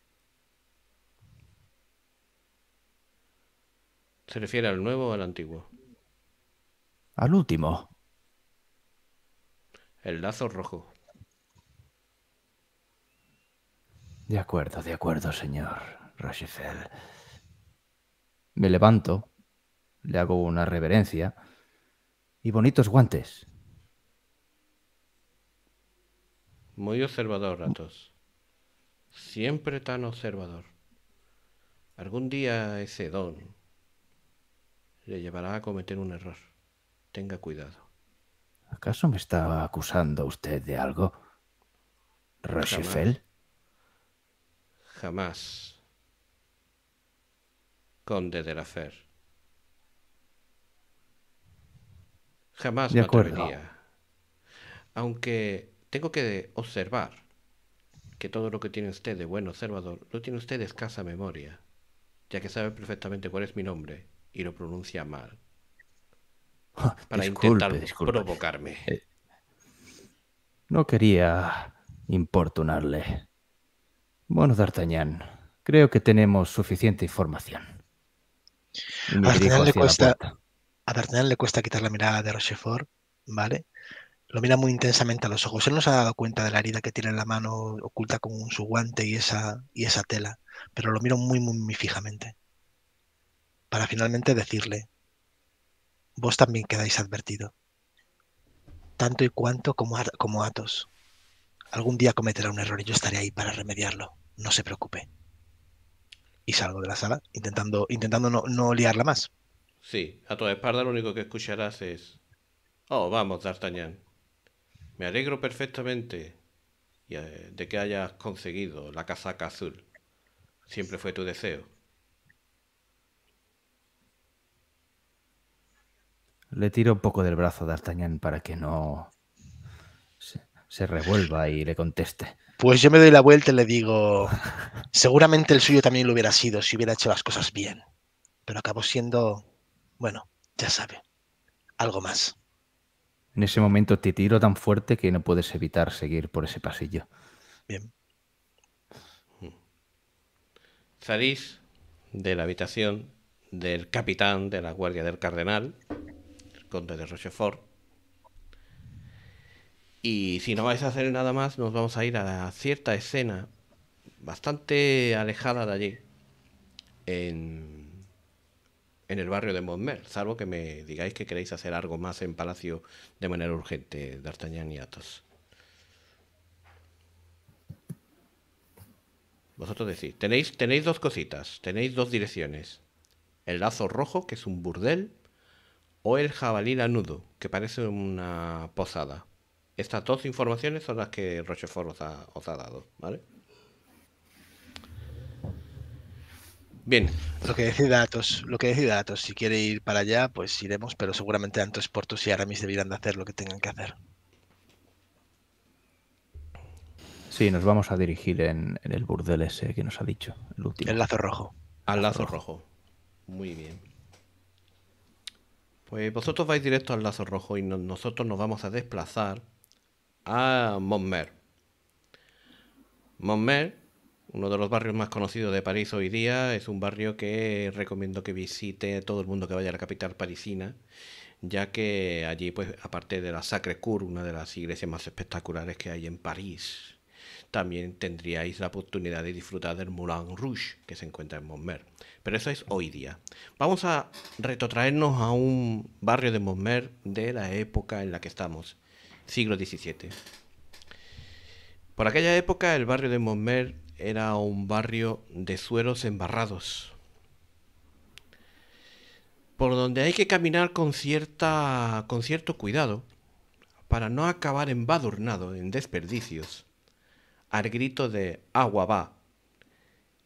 A: ¿Se refiere al nuevo o al antiguo?
B: Al último.
A: El lazo rojo.
B: De acuerdo, de acuerdo, señor Rochefel. Me levanto, le hago una reverencia y bonitos guantes.
A: Muy observador, Ratos. Siempre tan observador. Algún día ese don le llevará a cometer un error. Tenga cuidado.
B: ¿Acaso me está acusando usted de algo? Rochefell.
A: Jamás. Conde de la Fer. Jamás me acuerdo. Aunque tengo que observar que todo lo que tiene usted de buen observador lo tiene usted de escasa memoria, ya que sabe perfectamente cuál es mi nombre y lo pronuncia mal. Ah, Para intentar provocarme. Eh,
B: no quería importunarle. Bueno, D'Artagnan, creo que tenemos suficiente información. a
E: D'Artagnan le cuesta quitar la mirada de Rochefort, ¿vale? Lo mira muy intensamente a los ojos. Él no se ha dado cuenta de la herida que tiene en la mano oculta con su guante y esa, y esa tela, pero lo miro muy, muy fijamente para finalmente decirle, vos también quedáis advertido, tanto y cuanto como, como Atos. Algún día cometerá un error y yo estaré ahí para remediarlo, no se preocupe. Y salgo de la sala, intentando, intentando no, no liarla más.
A: Sí, a tu espalda lo único que escucharás es... Oh, vamos, D'Artagnan. Me alegro perfectamente eh, de que hayas conseguido la casaca azul. Siempre fue tu deseo.
B: Le tiro un poco del brazo a D'Artagnan para que no se, revuelva y le conteste.
E: Pues yo me doy la vuelta y le digo, seguramente el suyo también lo hubiera sido si hubiera hecho las cosas bien, pero acabó siendo, bueno, ya sabe, algo más.
B: En ese momento te tiro tan fuerte que no puedes evitar seguir por ese pasillo.
A: Bien. Salís de la habitación del capitán de la Guardia del Cardenal conde de Rochefort. Y si no vais a hacer nada más, nos vamos a ir a cierta escena bastante alejada de allí, en, en el barrio de Montmer, salvo que me digáis que queréis hacer algo más en Palacio de manera urgente, D'Artagnan y Athos. Vosotros decís, tenéis, tenéis dos cositas, tenéis dos direcciones. El lazo rojo, que es un burdel, o el jabalí lanudo, que parece una posada. Estas dos informaciones son las que Rochefort os ha, os ha dado, ¿vale?
E: Bien. Lo que decía datos, lo que datos, si quiere ir para allá, pues iremos, pero seguramente antes Portos y Aramis deberán de hacer lo que tengan que
A: hacer.
B: Sí, nos vamos a dirigir en, el burdel ese que nos ha dicho, el último.
A: El lazo rojo. Al lazo rojo. Muy bien. Pues vosotros vais directo al lazo rojo y nosotros nos vamos a desplazar a Montmer. Montmer, uno de los barrios más conocidos de París hoy día, es un barrio que recomiendo que visite todo el mundo que vaya a la capital parisina, ya que allí, pues, aparte de la Sacre Cour, una de las iglesias más espectaculares que hay en París, también tendríais la oportunidad de disfrutar del Moulin Rouge que se encuentra en Montmer. Pero eso es hoy día. Vamos a retrotraernos a un barrio de Montmer de la época en la que estamos, siglo XVII. Por aquella época el barrio de Montmer era un barrio de suelos embarrados, por donde hay que caminar con, cierta, con cierto cuidado para no acabar embadurnado en desperdicios, al grito de agua va,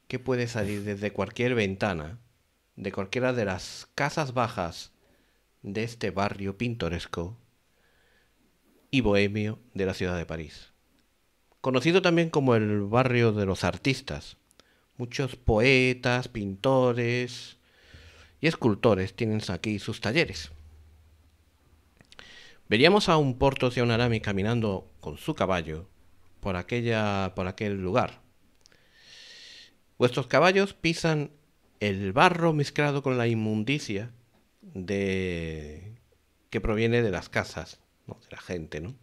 A: que puede salir desde cualquier ventana de cualquiera de las casas bajas de este barrio pintoresco y bohemio de la ciudad de París. Conocido también como el barrio de los artistas, muchos poetas, pintores y escultores tienen aquí sus talleres. Veríamos a un Porto y un caminando con su caballo por aquella por aquel lugar Vuestros caballos pisan el barro mezclado con la inmundicia de que proviene de las casas, ¿no? de la gente, ¿no?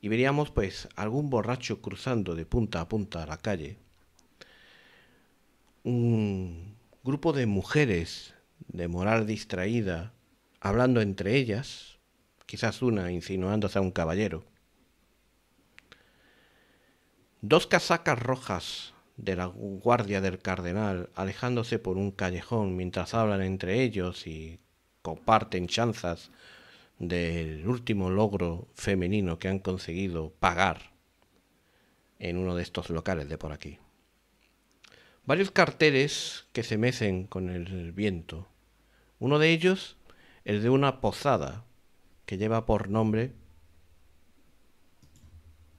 A: Y veríamos pues algún borracho cruzando de punta a punta a la calle, un grupo de mujeres de moral distraída hablando entre ellas, quizás una insinuándose a un caballero, dos casacas rojas de la guardia del cardenal, alejándose por un callejón mientras hablan entre ellos y comparten chanzas del último logro femenino que han conseguido pagar en uno de estos locales de por aquí. Varios carteles que se mecen con el viento. Uno de ellos, el de una posada que lleva por nombre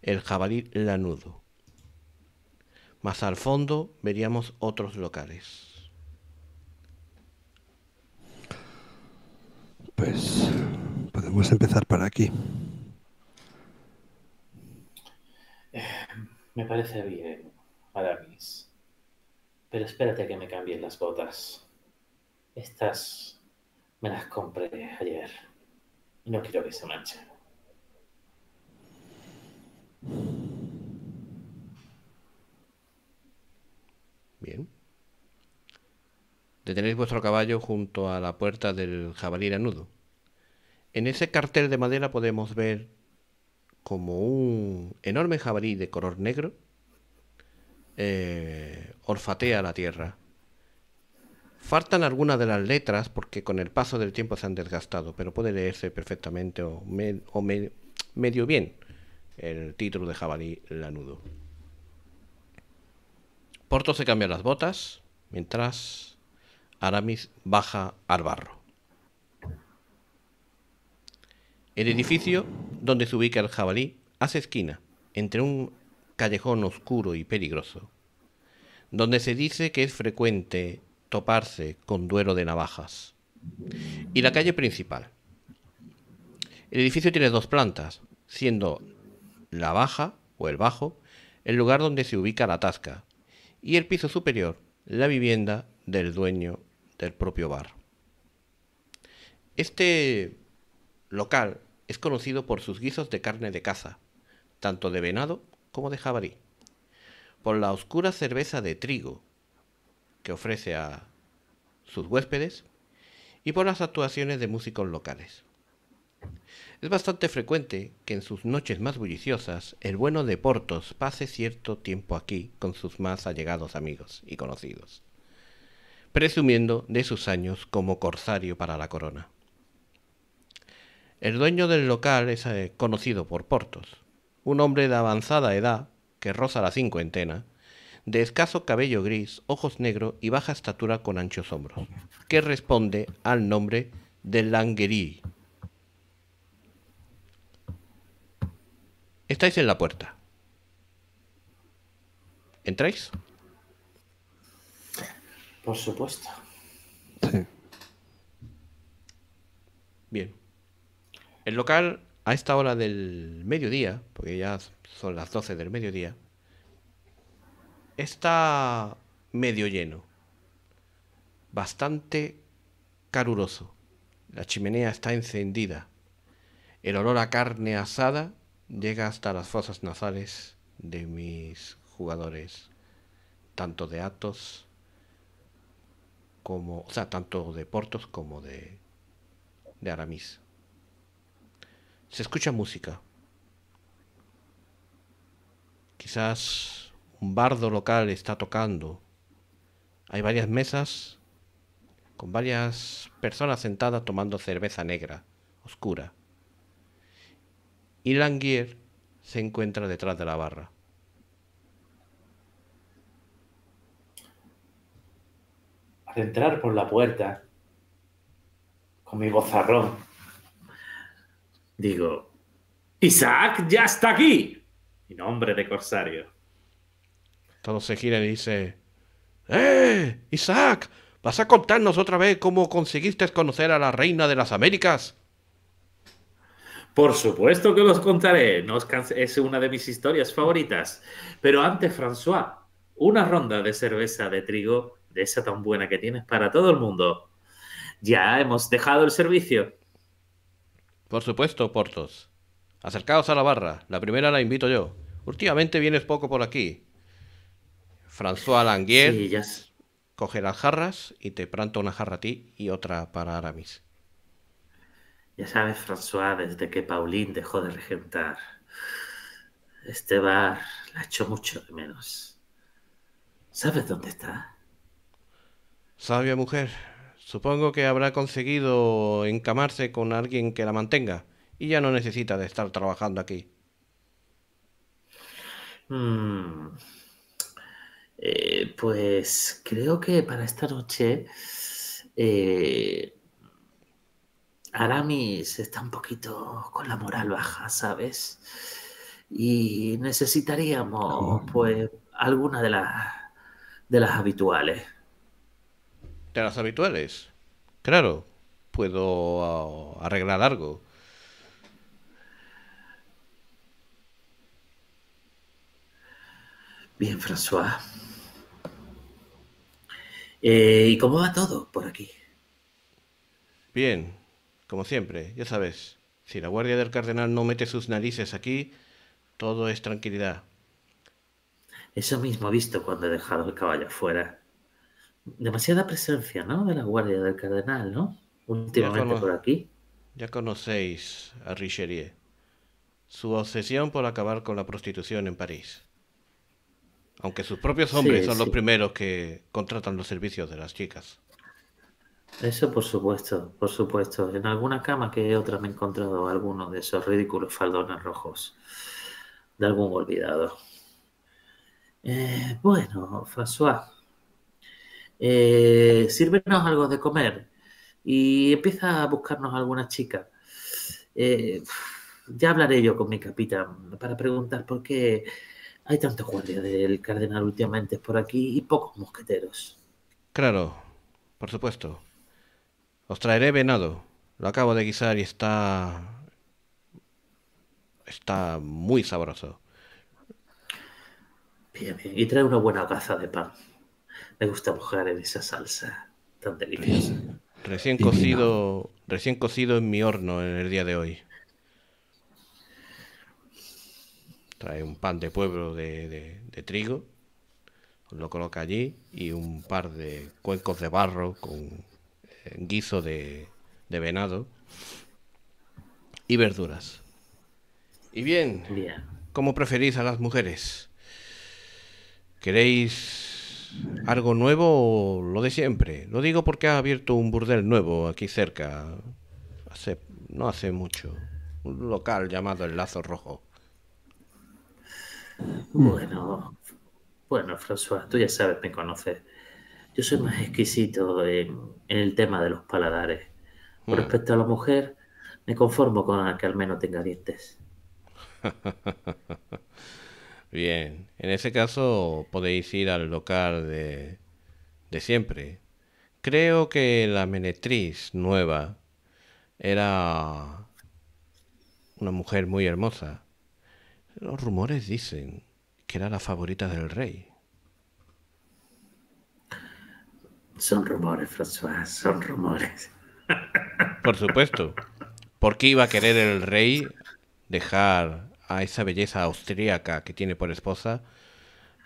A: el jabalí lanudo. Más al fondo veríamos otros locales.
D: Pues podemos empezar por aquí.
C: Eh, me parece bien, Aramis. Pero espérate que me cambien las botas. Estas me las compré ayer. Y no quiero que se manchen.
A: Detenéis vuestro caballo junto a la puerta del jabalí lanudo. En ese cartel de madera podemos ver como un enorme jabalí de color negro eh, orfatea la tierra. Faltan algunas de las letras porque con el paso del tiempo se han desgastado, pero puede leerse perfectamente o, medio bien el título de jabalí lanudo. Porto se cambia las botas mientras Aramis baja al barro. El edificio donde se ubica el jabalí hace esquina entre un callejón oscuro y peligroso, donde se dice que es frecuente toparse con duelo de navajas, y la calle principal. El edificio tiene dos plantas, siendo la baja o el bajo el lugar donde se ubica la tasca, y el piso superior, la vivienda del dueño del propio bar. Este local es conocido por sus guisos de carne de caza, tanto de venado como de jabalí, por la oscura cerveza de trigo que ofrece a sus huéspedes y por las actuaciones de músicos locales. Es bastante frecuente que en sus noches más bulliciosas el bueno de Portos pase cierto tiempo aquí con sus más allegados amigos y conocidos, presumiendo de sus años como corsario para la corona. El dueño del local es eh, conocido por Portos, un hombre de avanzada edad, que roza la cincuentena, de escaso cabello gris, ojos negros y baja estatura con anchos hombros, que responde al nombre de Langerie Estáis en la puerta. ¿Entráis? Por supuesto. Bien. El local, a esta hora del mediodía, porque ya son las 12 del mediodía, está medio lleno. Bastante caluroso. La chimenea está encendida. El olor a carne asada llega hasta las fosas nasales de mis jugadores, tanto de Atos como, o sea, tanto de Portos como de, de Aramis. Se escucha música. Quizás un bardo local está tocando. Hay varias mesas con varias personas sentadas tomando cerveza negra, oscura y se encuentra detrás de la barra. Al entrar por la puerta,
C: con mi bozarrón, digo,
A: Isaac ya está aquí. Mi nombre de corsario. Todo se giran y dice, ¡Eh! Isaac, ¿vas a contarnos otra vez cómo conseguiste conocer a la reina de las Américas? Por supuesto que los contaré, es una de mis historias favoritas. Pero antes, François,
C: una ronda de cerveza de trigo, de esa tan buena que tienes para todo el mundo.
A: Ya hemos dejado el servicio. Por supuesto, Portos. Acercaos a la barra, la primera la invito yo. Últimamente vienes poco por aquí. François Languier sí, coge las jarras y te pranto una jarra a ti y otra para Aramis.
C: Ya sabes, François, desde que Pauline dejó de regentar, este bar la echo mucho de menos. ¿Sabes dónde está?
A: Sabia mujer, supongo que habrá conseguido encamarse con alguien que la mantenga y ya no necesita de estar trabajando aquí.
C: Hmm. Eh, pues creo que para esta noche eh, Aramis está un poquito con la moral baja, ¿sabes? Y necesitaríamos, oh. pues, alguna de
A: las, de las habituales. ¿De las habituales? Claro, puedo ah, arreglar algo. Bien, François. Eh, ¿Y cómo
C: va todo por aquí?
A: Bien, como siempre, ya sabes, si la guardia del cardenal no mete sus narices aquí, todo es tranquilidad. Eso mismo he visto cuando he dejado el caballo afuera.
C: Demasiada presencia, ¿no? De la guardia del cardenal, ¿no? Últimamente por
A: aquí. Ya conocéis a Richelieu. Su obsesión por acabar con la prostitución en París. Aunque sus propios hombres son los primeros que contratan los servicios de las chicas.
C: Eso por supuesto, por supuesto. En alguna cama que otra me he encontrado Algunos de esos ridículos faldones rojos de algún olvidado. Eh, bueno, François, eh, sírvenos algo de comer y empieza a buscarnos alguna chica. Eh, ya hablaré yo con mi capitán para preguntar por qué hay tantos guardias del cardenal últimamente por aquí y pocos mosqueteros.
A: Claro, por supuesto. Os traeré venado. Lo acabo de guisar y está... Está muy sabroso.
C: Bien, Y trae una buena caza de pan. Me gusta mojar en esa salsa tan deliciosa.
A: Recién cocido, recién cocido en mi horno en el día de hoy. Trae un pan de pueblo de trigo, lo coloca allí y un par de cuencos de barro con guiso de, venado y verduras. Y bien, ¿cómo preferís a las mujeres? ¿Queréis algo nuevo o lo de siempre? Lo digo porque ha abierto un burdel nuevo aquí cerca, no hace mucho, un local llamado El Lazo Rojo.
C: Bueno, bueno, François, tú ya sabes, me conoces yo soy más exquisito en, el tema de los
A: paladares.
C: Con mm. respecto a la mujer, me conformo con que al menos tenga dientes.
A: <laughs> Bien, en ese caso podéis ir al local de, de siempre. Creo que la menetriz nueva era una mujer muy hermosa. Los rumores dicen que era la favorita del rey. Son rumores, François, son rumores. Por supuesto. ¿Por qué iba a querer el rey dejar a esa belleza austríaca que tiene por esposa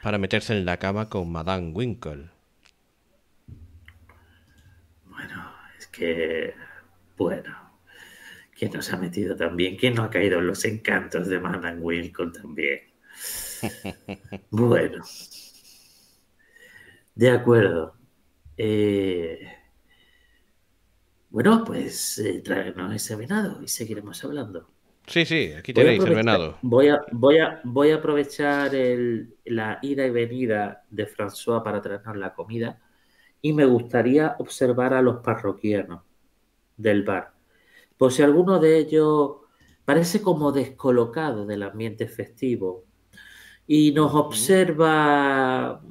A: para meterse en la cama con Madame Winkle?
C: Bueno, es que. Bueno. ¿Quién nos ha metido también? ¿Quién no ha caído en los encantos de Madame Winkle también? <laughs> bueno. De acuerdo. Eh, bueno, pues eh, traemos ese venado y seguiremos hablando.
A: Sí, sí, aquí tenéis el venado.
C: Voy a, voy a aprovechar la ida y venida de François para traernos la comida y me gustaría observar a los parroquianos del bar. Por si alguno de ellos parece como descolocado del ambiente festivo y nos observa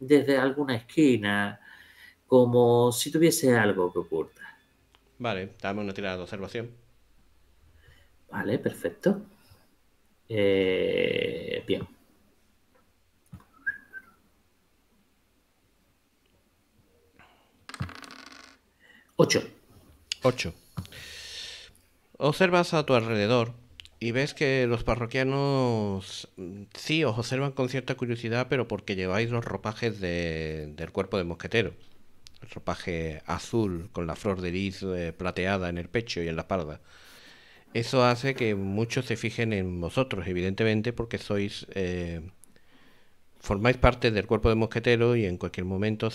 C: desde alguna esquina, como si tuviese algo que oculta
A: Vale, dame una tirada de observación.
C: Vale, perfecto. Eh, bien.
A: Ocho. Ocho. Observas a tu alrededor y ves que los parroquianos mm, sí os observan con cierta curiosidad, pero porque lleváis los ropajes del cuerpo de mosquetero. El ropaje azul con la flor de lis eh, plateada en el pecho y en la espalda. Eso hace que muchos se fijen en vosotros, evidentemente, porque sois eh, formáis parte del cuerpo de mosqueteros y en cualquier momento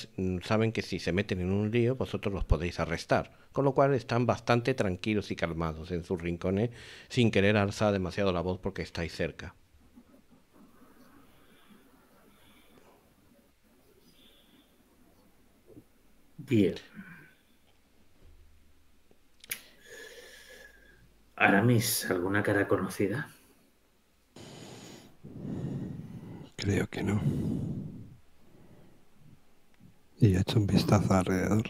A: saben que si se meten en un lío vosotros los podéis arrestar, con lo cual están bastante tranquilos y calmados en sus rincones sin querer alzar demasiado la voz porque estáis cerca. Bien.
C: Aramis, ¿alguna cara conocida? Creo que no.
D: Y he hecho un vistazo alrededor.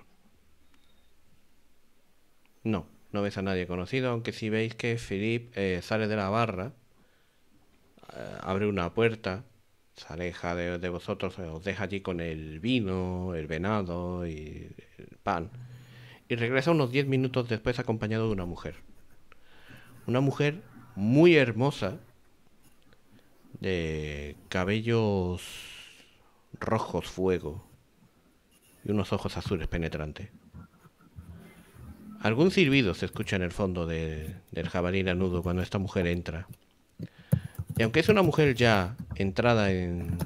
A: No, no ves a nadie conocido, aunque si sí veis que Philip eh, sale de la barra, eh, abre una puerta, se aleja de, de, vosotros, eh, os deja allí con el vino, el venado y el pan, y regresa unos 10 minutos después acompañado de una mujer. Una mujer muy hermosa, de cabellos rojos fuego y unos ojos azules penetrantes. Algún silbido se escucha en el fondo del jabalí nudo cuando esta mujer entra. Y aunque es una mujer ya entrada en,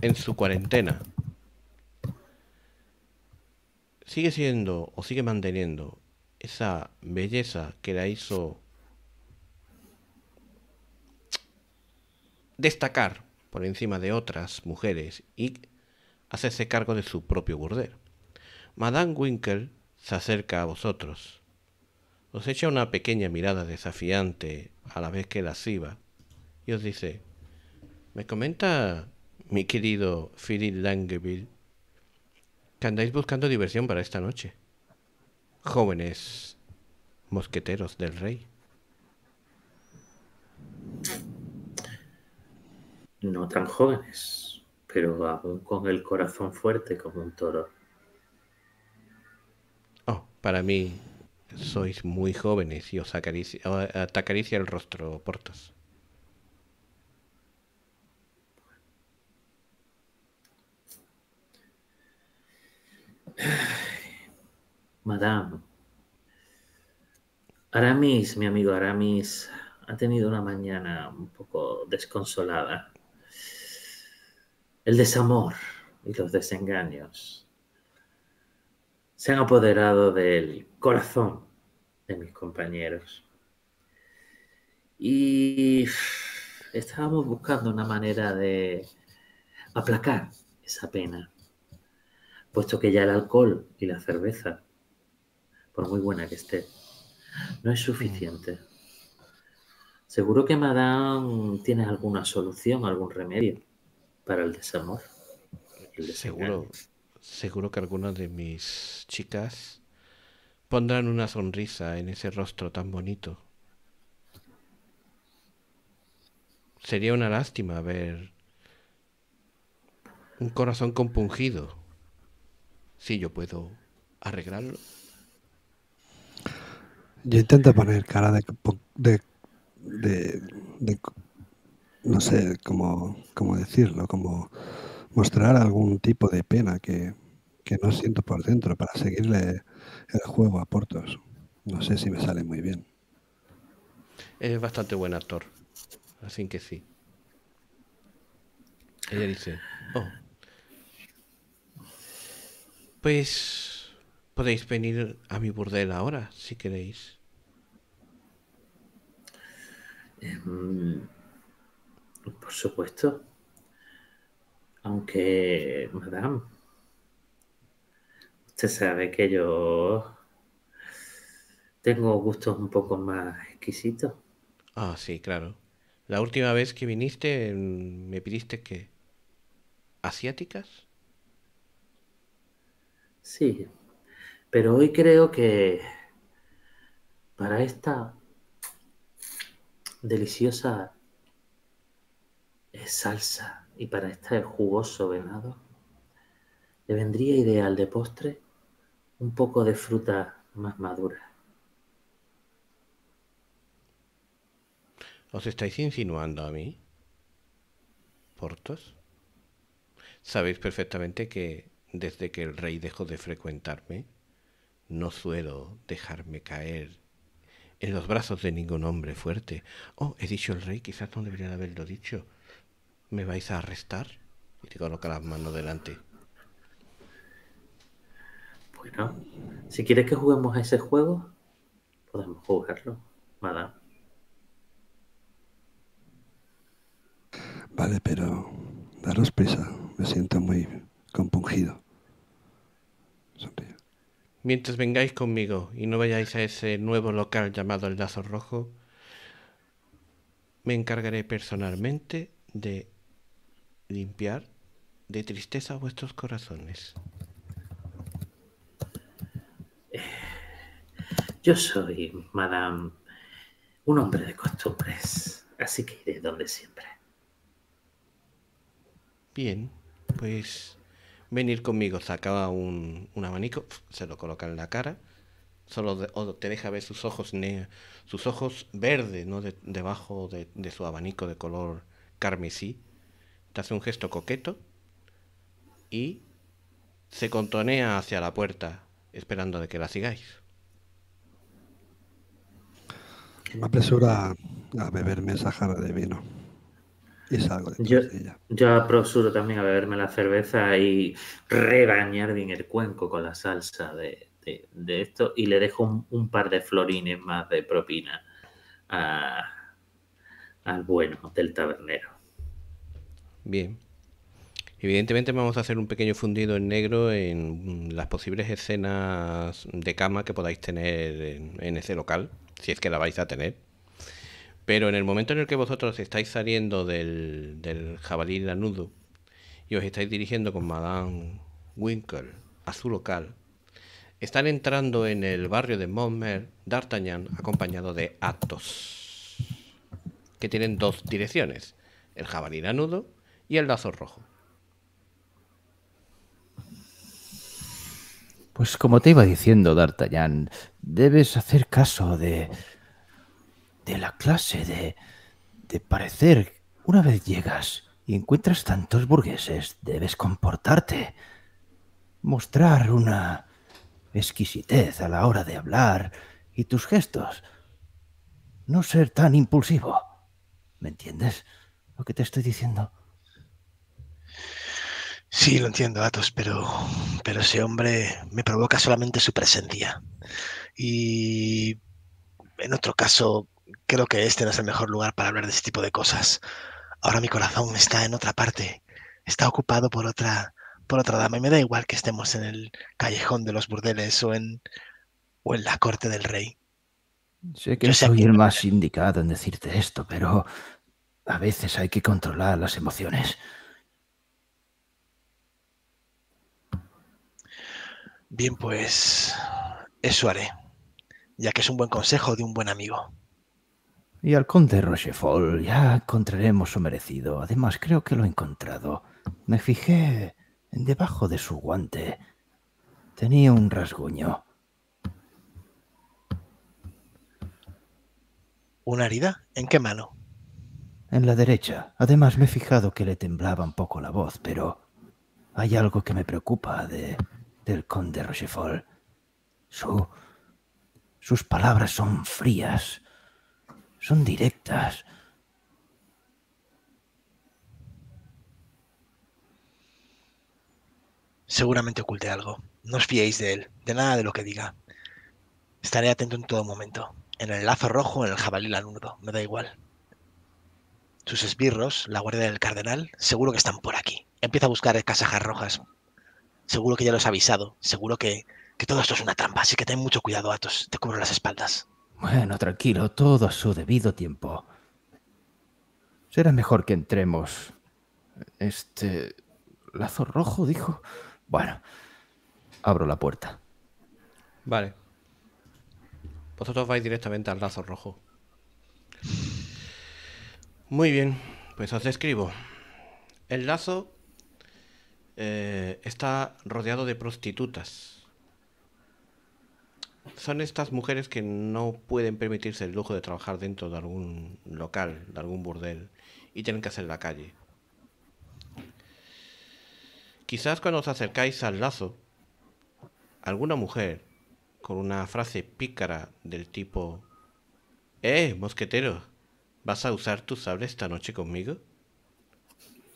A: en su cuarentena, sigue siendo o sigue manteniendo esa belleza que la hizo destacar por encima de otras mujeres y hacerse cargo de su propio burdel. Madame Winkle se acerca a vosotros. Os echa una pequeña mirada desafiante a la vez que lasciva y os dice, me comenta mi querido Philip Langeville que andáis buscando diversión para esta noche. Jóvenes mosqueteros del rey.
C: no tan jóvenes, pero con el corazón fuerte como un toro.
A: Oh, para mí sois muy jóvenes y os acaricia, eh, el rostro, Portas
C: <sighs> Madame, Aramis, mi amigo Aramis, ha tenido una mañana un poco desconsolada el desamor y los desengaños se han apoderado del corazón de mis compañeros. Y estábamos buscando una manera de aplacar esa pena, puesto que ya el alcohol y la cerveza, por muy buena que esté, no es suficiente. Seguro que Madame tiene alguna solución, algún remedio
A: para el desamor. seguro, seguro que algunas de mis chicas pondrán una sonrisa en ese rostro tan bonito. Sería una lástima ver un corazón compungido. Si yo puedo arreglarlo.
D: Yo intento poner cara de, de, de no sé cómo, decirlo, como mostrar algún tipo de pena que, que no siento por dentro para seguirle el juego a Portos. No sé si me sale muy bien.
A: Es bastante buen actor, así que sí. Ella dice, oh, pues podéis venir a mi burdel ahora, si queréis.
C: Em, por supuesto. Aunque, madame, usted sabe que yo tengo gustos un poco más
A: exquisitos. Ah, sí, claro. La última vez que viniste mm, me pidiste que... ¿Asiáticas?
C: Sí, pero hoy creo que para esta deliciosa salsa y para estar jugoso venado, le vendría ideal de postre un poco de fruta más madura.
A: ¿Os estáis insinuando a mí? ¿Portos? Sabéis perfectamente que desde que el rey dejó de frecuentarme, no suelo dejarme caer en los brazos de ningún hombre fuerte. Oh, he dicho el rey, quizás no debería haberlo dicho. ¿Me vais a arrestar? Y te coloca las manos delante. Bueno, si quieres que juguemos a ese juego, podemos jugarlo,
C: madame.
D: Vale, pero daros prisa. Me siento muy compungido.
A: Mientras vengáis conmigo y no vayáis a ese nuevo local llamado El Lazo Rojo, me encargaré personalmente de limpiar de tristeza vuestros corazones.
C: Yo soy, madame, un hombre de costumbres, así que iré donde siempre.
A: Bien, pues venir conmigo. Sacaba un, un abanico, se lo coloca en la cara. Solo te deja ver sus ojos sus ojos verdes, ¿no? De, debajo de, de su abanico de color carmesí te hace un gesto coqueto y se contonea hacia la puerta, esperando de que la sigáis.
D: Me apresura a beberme esa jarra de vino. Y salgo de
C: yo, ella. yo apresuro también a beberme la cerveza y rebañar bien el cuenco con la salsa de, esto y le dejo un, par de florines más de propina al bueno del tabernero.
A: Bien. Evidentemente vamos a hacer un pequeño fundido en negro en las posibles escenas de cama que podáis tener en, ese local, si es que la vais a tener. Pero en el momento en el que vosotros estáis saliendo del, del jabalí lanudo y os estáis dirigiendo con Madame Winkle a su local, están entrando en el barrio de Montmer D'Artagnan acompañado de Atos, que tienen dos direcciones, el jabalí lanudo y el lazo rojo.
B: Pues como te iba diciendo, D'Artagnan, debes hacer caso de, de la clase, de, de parecer. Una vez llegas y encuentras tantos burgueses, debes comportarte, mostrar una exquisitez a la hora de hablar y tus gestos. No ser tan impulsivo. ¿Me entiendes lo que te estoy diciendo?
E: Sí, lo entiendo, Atos, pero, pero ese hombre me provoca solamente su presencia. Y en otro caso, creo que este no es el mejor lugar para hablar de ese tipo de cosas. Ahora mi corazón está en otra parte, está ocupado por otra, por otra dama. Y me da igual que estemos en el callejón de los burdeles o en, o en la corte del rey.
B: Sé que soy el más indicado en decirte esto, pero a veces hay que controlar las emociones.
E: Bien, pues eso haré, ya que es un buen consejo de un buen amigo.
B: Y al conde Rochefort ya encontraremos su merecido. Además, creo que lo he encontrado. Me fijé en debajo de su guante. Tenía un rasguño.
E: ¿Una herida? ¿En qué mano?
B: En la derecha. Además, me he fijado que le temblaba un poco la voz, pero hay algo que me preocupa de del conde Rochefort. Su, sus palabras son frías, son directas.
E: Seguramente oculté algo. No os fiéis de él, de nada de lo que diga. Estaré atento en todo momento. En el lazo rojo, en el jabalí nudo me da igual. Sus esbirros, la guardia del cardenal, seguro que están por aquí. Empieza a buscar casajas rojas Seguro que ya los ha avisado. Seguro que, todo esto es una trampa. Así que ten mucho cuidado, Atos. Te cubro las espaldas.
B: Bueno, tranquilo. Todo a su debido tiempo. Será mejor que entremos. Este... Lazo rojo, dijo. Bueno, abro la puerta.
A: Vale. Vosotros vais directamente al lazo rojo. Muy bien, pues os escribo. El lazo eh, está rodeado de prostitutas. Son estas mujeres que no pueden permitirse el lujo de trabajar dentro de algún local, de algún burdel, y tienen que hacer la calle. Quizás cuando os acercáis al lazo, alguna mujer, con una frase pícara del tipo, ¡Eh, mosquetero! ¿Vas a usar tu sable esta noche conmigo?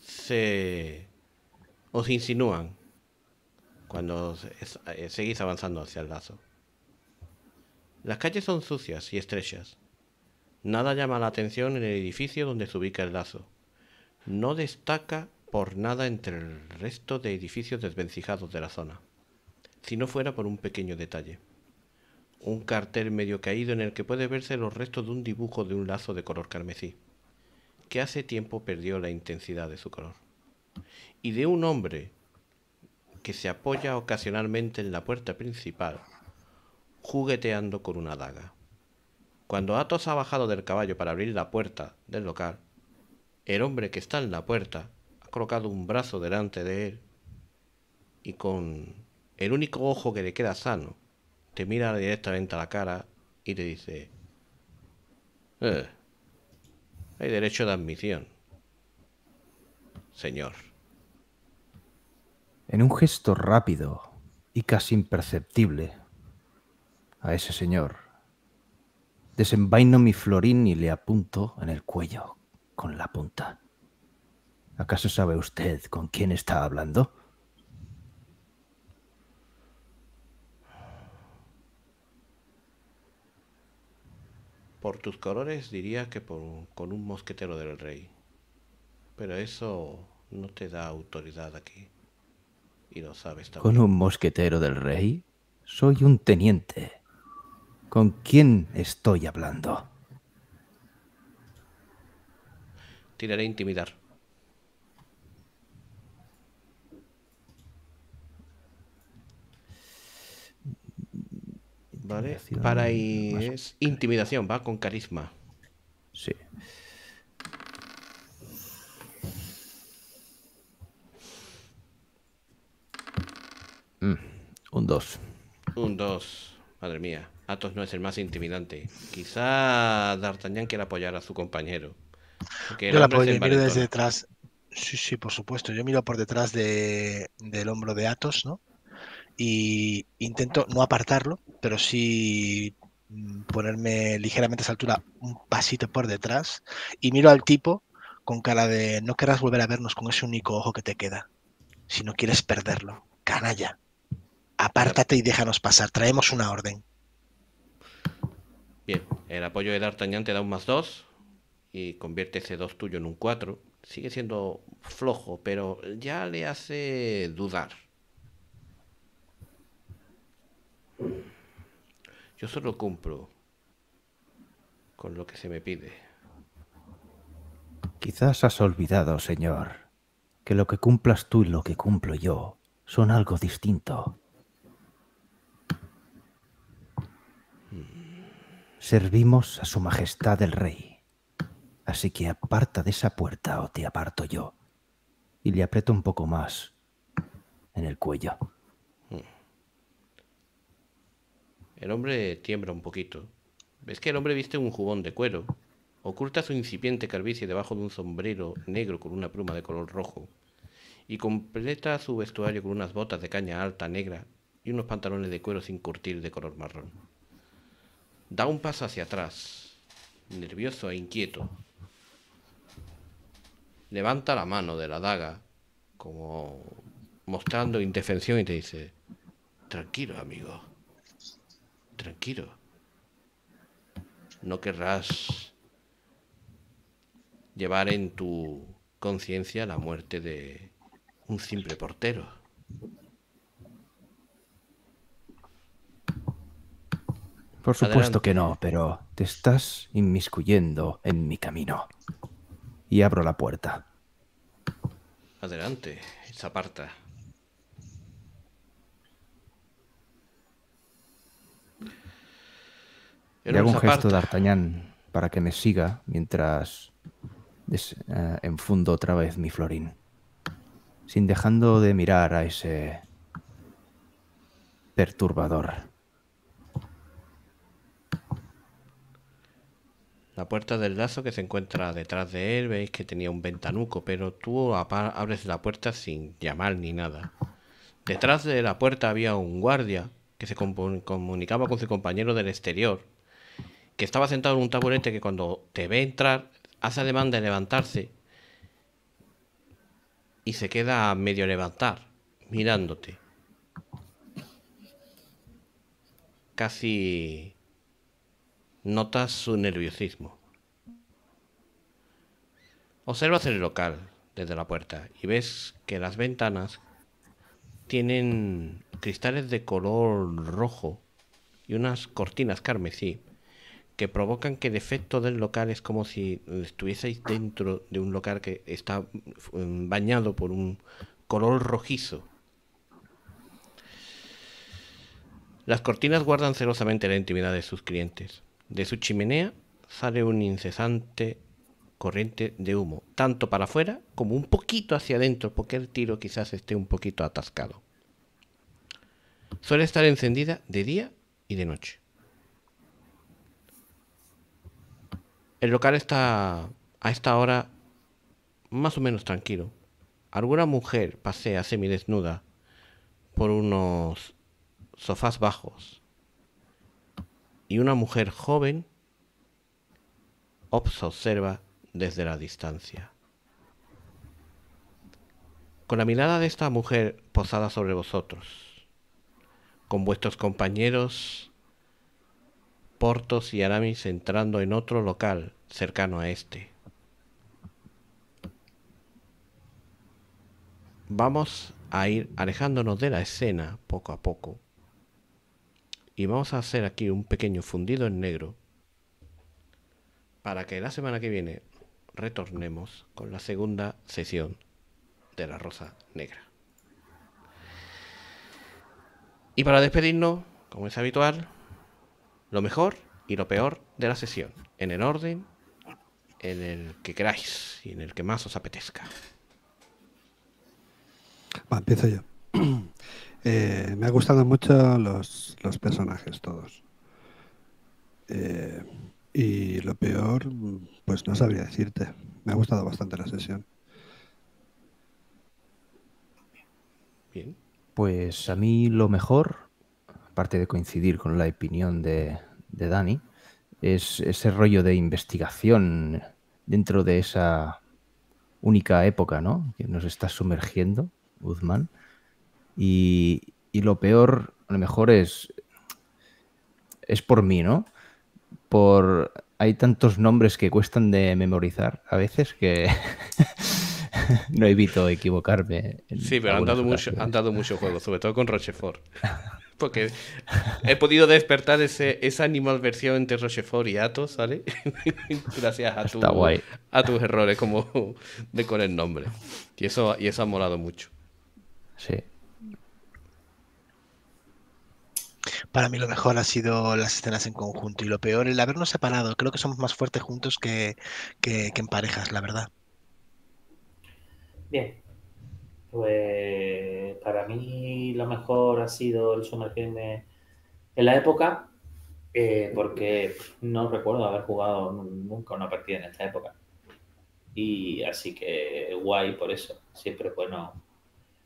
A: Se os insinúan cuando eh, seguís avanzando hacia el lazo. Las calles son sucias y estrechas. Nada llama la atención en el edificio donde se ubica el lazo. No destaca por nada entre el resto de edificios desvencijados de la zona, si no fuera por un pequeño detalle. Un cartel medio caído en el que puede verse los restos de un dibujo de un lazo de color carmesí, que hace tiempo perdió la intensidad de su color y de un hombre que se apoya ocasionalmente en la puerta principal, jugueteando con una daga. Cuando Atos ha bajado del caballo para abrir la puerta del local, el hombre que está en la puerta ha colocado un brazo delante de él y con el único ojo que le queda sano, te mira directamente a la cara y te dice, eh, hay derecho de admisión, señor.
B: En un gesto rápido y casi imperceptible a ese señor, desenvaino mi florín y le apunto en el cuello con la punta. ¿Acaso sabe usted con quién está hablando?
A: Por tus colores diría que con un mosquetero del rey, pero eso no te da autoridad aquí sabes ¿Con un
B: mosquetero del rey? Soy un teniente. ¿Con quién estoy
A: hablando? Tiraré intimidar. ¿Vale? Para es intimidación, va con carisma.
B: Sí. Un 2.
A: Un 2. Madre mía. Atos no es el más intimidante. Quizá D'Artagnan quiera apoyar a su compañero. Yo la apoyo miro desde
E: detrás. Sí, sí, por supuesto. Yo miro por detrás de, del hombro de Atos, ¿no? Y intento no apartarlo, pero sí mm, ponerme ligeramente a esa altura, un pasito por detrás, y miro al tipo con cara de no querrás volver a vernos con ese único ojo que te queda, si no quieres perderlo, canalla apártate y déjanos pasar, traemos una orden.
A: Bien, el apoyo de D'Artagnan te da un más dos. y convierte ese dos tuyo en un cuatro. Sigue siendo flojo, pero ya le hace dudar. Yo solo cumplo con lo que se me pide.
B: Quizás has olvidado, señor, que lo que cumplas tú y lo que cumplo yo son algo distinto. servimos a su majestad el rey. Así que aparta de esa puerta o te aparto yo. Y le aprieto un poco más en el cuello. Hmm.
A: El hombre tiembla un poquito. Ves que el hombre viste un jubón de cuero. Oculta su incipiente calvicie debajo de un sombrero negro con una pluma de color rojo. Y completa su vestuario con unas botas de caña alta negra y unos pantalones de cuero sin curtir de color marrón. Da un paso hacia atrás, nervioso e inquieto. Levanta la mano de la daga, como mostrando indefensión y te dice, tranquilo amigo, tranquilo. No querrás llevar en tu conciencia la muerte de un simple portero.
B: Por supuesto que no, pero te estás inmiscuyendo en mi camino. Y abro la puerta.
A: Adelante, se aparta. Le hago un gesto
B: d'Artagnan para que me siga mientras eh, enfundo otra vez mi florín. Sin dejando de mirar a ese perturbador.
A: La puerta del lazo que se encuentra detrás de él, veis que tenía un ventanuco, pero tú abres la puerta sin llamar ni nada. Detrás de la puerta había un guardia que se comunicaba con su compañero del exterior, que estaba sentado en un taburete que cuando te ve entrar hace demanda de levantarse y se queda a medio levantar, mirándote. Casi Notas su nerviosismo. Observas el local desde la puerta y ves que las ventanas tienen cristales de color rojo y unas cortinas carmesí que provocan que el efecto del local es como si estuvieseis dentro de un local que está mm, bañado por un color rojizo. Las cortinas guardan celosamente la intimidad de sus clientes. De su chimenea sale un incesante corriente de humo, tanto para afuera como un poquito hacia adentro, porque el tiro quizás esté un poquito atascado. Suele estar encendida de día y de noche. El local está a esta hora más o menos tranquilo. Alguna mujer pasea semidesnuda por unos sofás bajos y una mujer joven observa desde la distancia. Con la mirada de esta mujer posada sobre vosotros, con vuestros compañeros Portos y Aramis entrando en otro local cercano a este. Vamos a ir alejándonos de la escena poco a poco y vamos a hacer aquí un pequeño fundido en negro para que la semana que viene retornemos con la segunda sesión de la rosa negra. Y para despedirnos, como es habitual, lo mejor y lo peor de la sesión, en el orden en el que queráis y en el que más os apetezca.
D: Va, empiezo yo. Eh, me ha gustado mucho los, personajes todos. Eh, y lo peor, pues no sabría decirte. Me ha gustado bastante la sesión.
A: Bien.
B: Pues a mí lo mejor, aparte de coincidir con la opinión de, de Dani, es ese rollo de investigación dentro de esa única época, ¿no? Que nos está sumergiendo, Guzmán. Y, lo peor, a lo mejor es, es por mí, ¿no? Por, hay tantos nombres que cuestan de memorizar a veces que <laughs> no evito equivocarme.
A: Sí, pero han dado, mucho, han dado, mucho, juego, sobre todo con Rochefort. <laughs> Porque he podido despertar ese, esa versión entre Rochefort y Atos, ¿sale? <laughs> Gracias a, tu, a tus errores como de con el nombre. Y eso, y eso ha molado mucho. Sí.
E: Para mí lo mejor ha sido las escenas en conjunto y lo peor el habernos separado. Creo que somos más fuertes juntos que, en parejas, la verdad.
C: Bien. Pues para mí lo mejor ha sido el sumergirme en la época, eh, porque no recuerdo haber jugado nunca una partida en esta época. Y así que guay por eso. Siempre bueno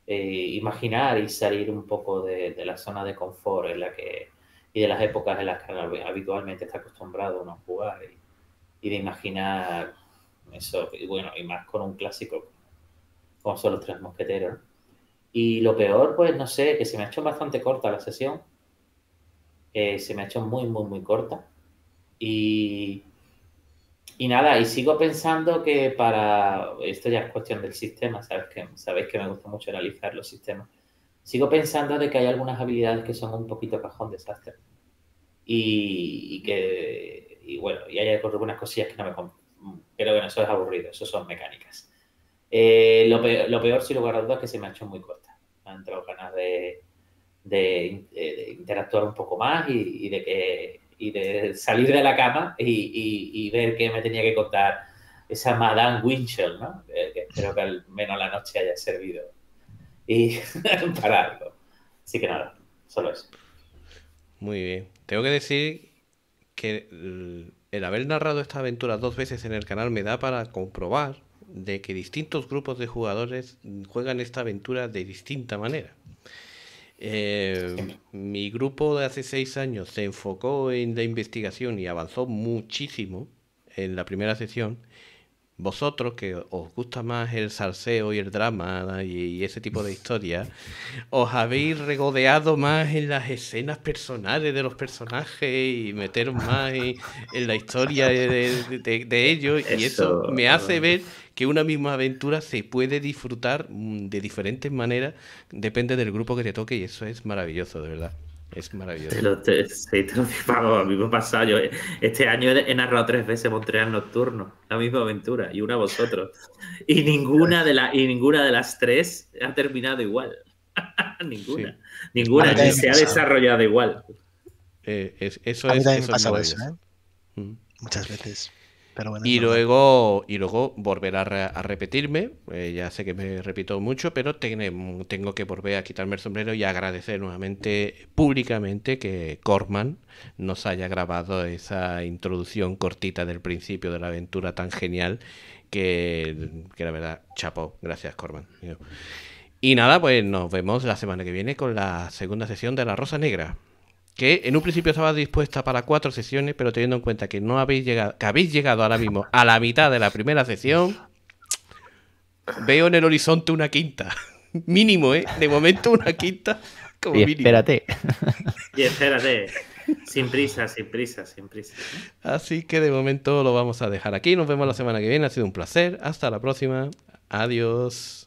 C: eh, imaginar y salir un poco de, la zona de confort en la que, y de las épocas en las que habitualmente está acostumbrado uno a jugar y, de imaginar eso, y bueno, y más con un clásico como son los tres mosqueteros. Y lo peor, pues no sé, que se me ha hecho bastante corta la sesión. Eh, se me ha hecho muy, muy, muy corta. Y y nada, y sigo pensando que para. Esto ya es cuestión del sistema, ¿sabes? Que, sabéis que me gusta mucho analizar los sistemas. Sigo pensando de que hay algunas habilidades que son un poquito cajón de Y, y que. bueno, y hay algunas cosillas que no me. Pero bueno, eso es aburrido, eso son mecánicas. Eh, lo, peor, lo peor, sin lugar a es que se me ha hecho muy corta. Me han entrado ganas de, eh, interactuar un poco más y de que y de salir de la cama y, ver qué me tenía que contar esa Madame Winchell, ¿no? Eh, que, espero que al menos la noche haya servido y <laughs> para algo. Así que nada, solo eso.
A: Muy bien. Tengo que decir que el haber narrado esta aventura dos veces en el canal me da para comprobar de que distintos grupos de jugadores juegan esta aventura de distinta manera. Eh, mi grupo de hace seis años se enfocó en la investigación y avanzó muchísimo en la primera sesión vosotros que os gusta más el salseo y el drama y, ese tipo de historia os habéis regodeado más en las escenas personales de los personajes y meteros más en, la historia de, ellos y eso me hace ver que una misma aventura se puede disfrutar mm, de diferentes maneras, depende del grupo que te toque y eso es maravilloso, de verdad. Es maravilloso.
C: este año he narrado tres veces Montreal Nocturno, la misma aventura, y una vosotros. Y ninguna de, la, y ninguna de las tres ha terminado igual. <laughs> ninguna. Ninguna, se ha desarrollado igual.
A: Eh, eso es, ¿eh?
E: Muchas veces
A: y, luego, y luego volver a, repetirme, eh, ya sé que me repito mucho, pero tengo que volver a quitarme el sombrero y agradecer nuevamente públicamente que Corman nos haya grabado esa introducción cortita del principio de la aventura tan genial que, que la verdad, chapó gracias Corman. Y nada, pues nos vemos la semana que viene con la segunda sesión de La Rosa Negra que en un principio estaba dispuesta para cuatro sesiones, pero teniendo en cuenta que no habéis llegado, que habéis llegado ahora mismo a la mitad de la primera sesión, veo en el horizonte una quinta. <laughs> Mínimo, ¿eh? De momento una quinta como y espérate. Y espérate. Sin prisa, sin prisa, sin prisa. Así que de momento lo vamos a dejar aquí. Nos vemos la semana que viene. Ha sido un placer. Hasta la próxima. Adiós.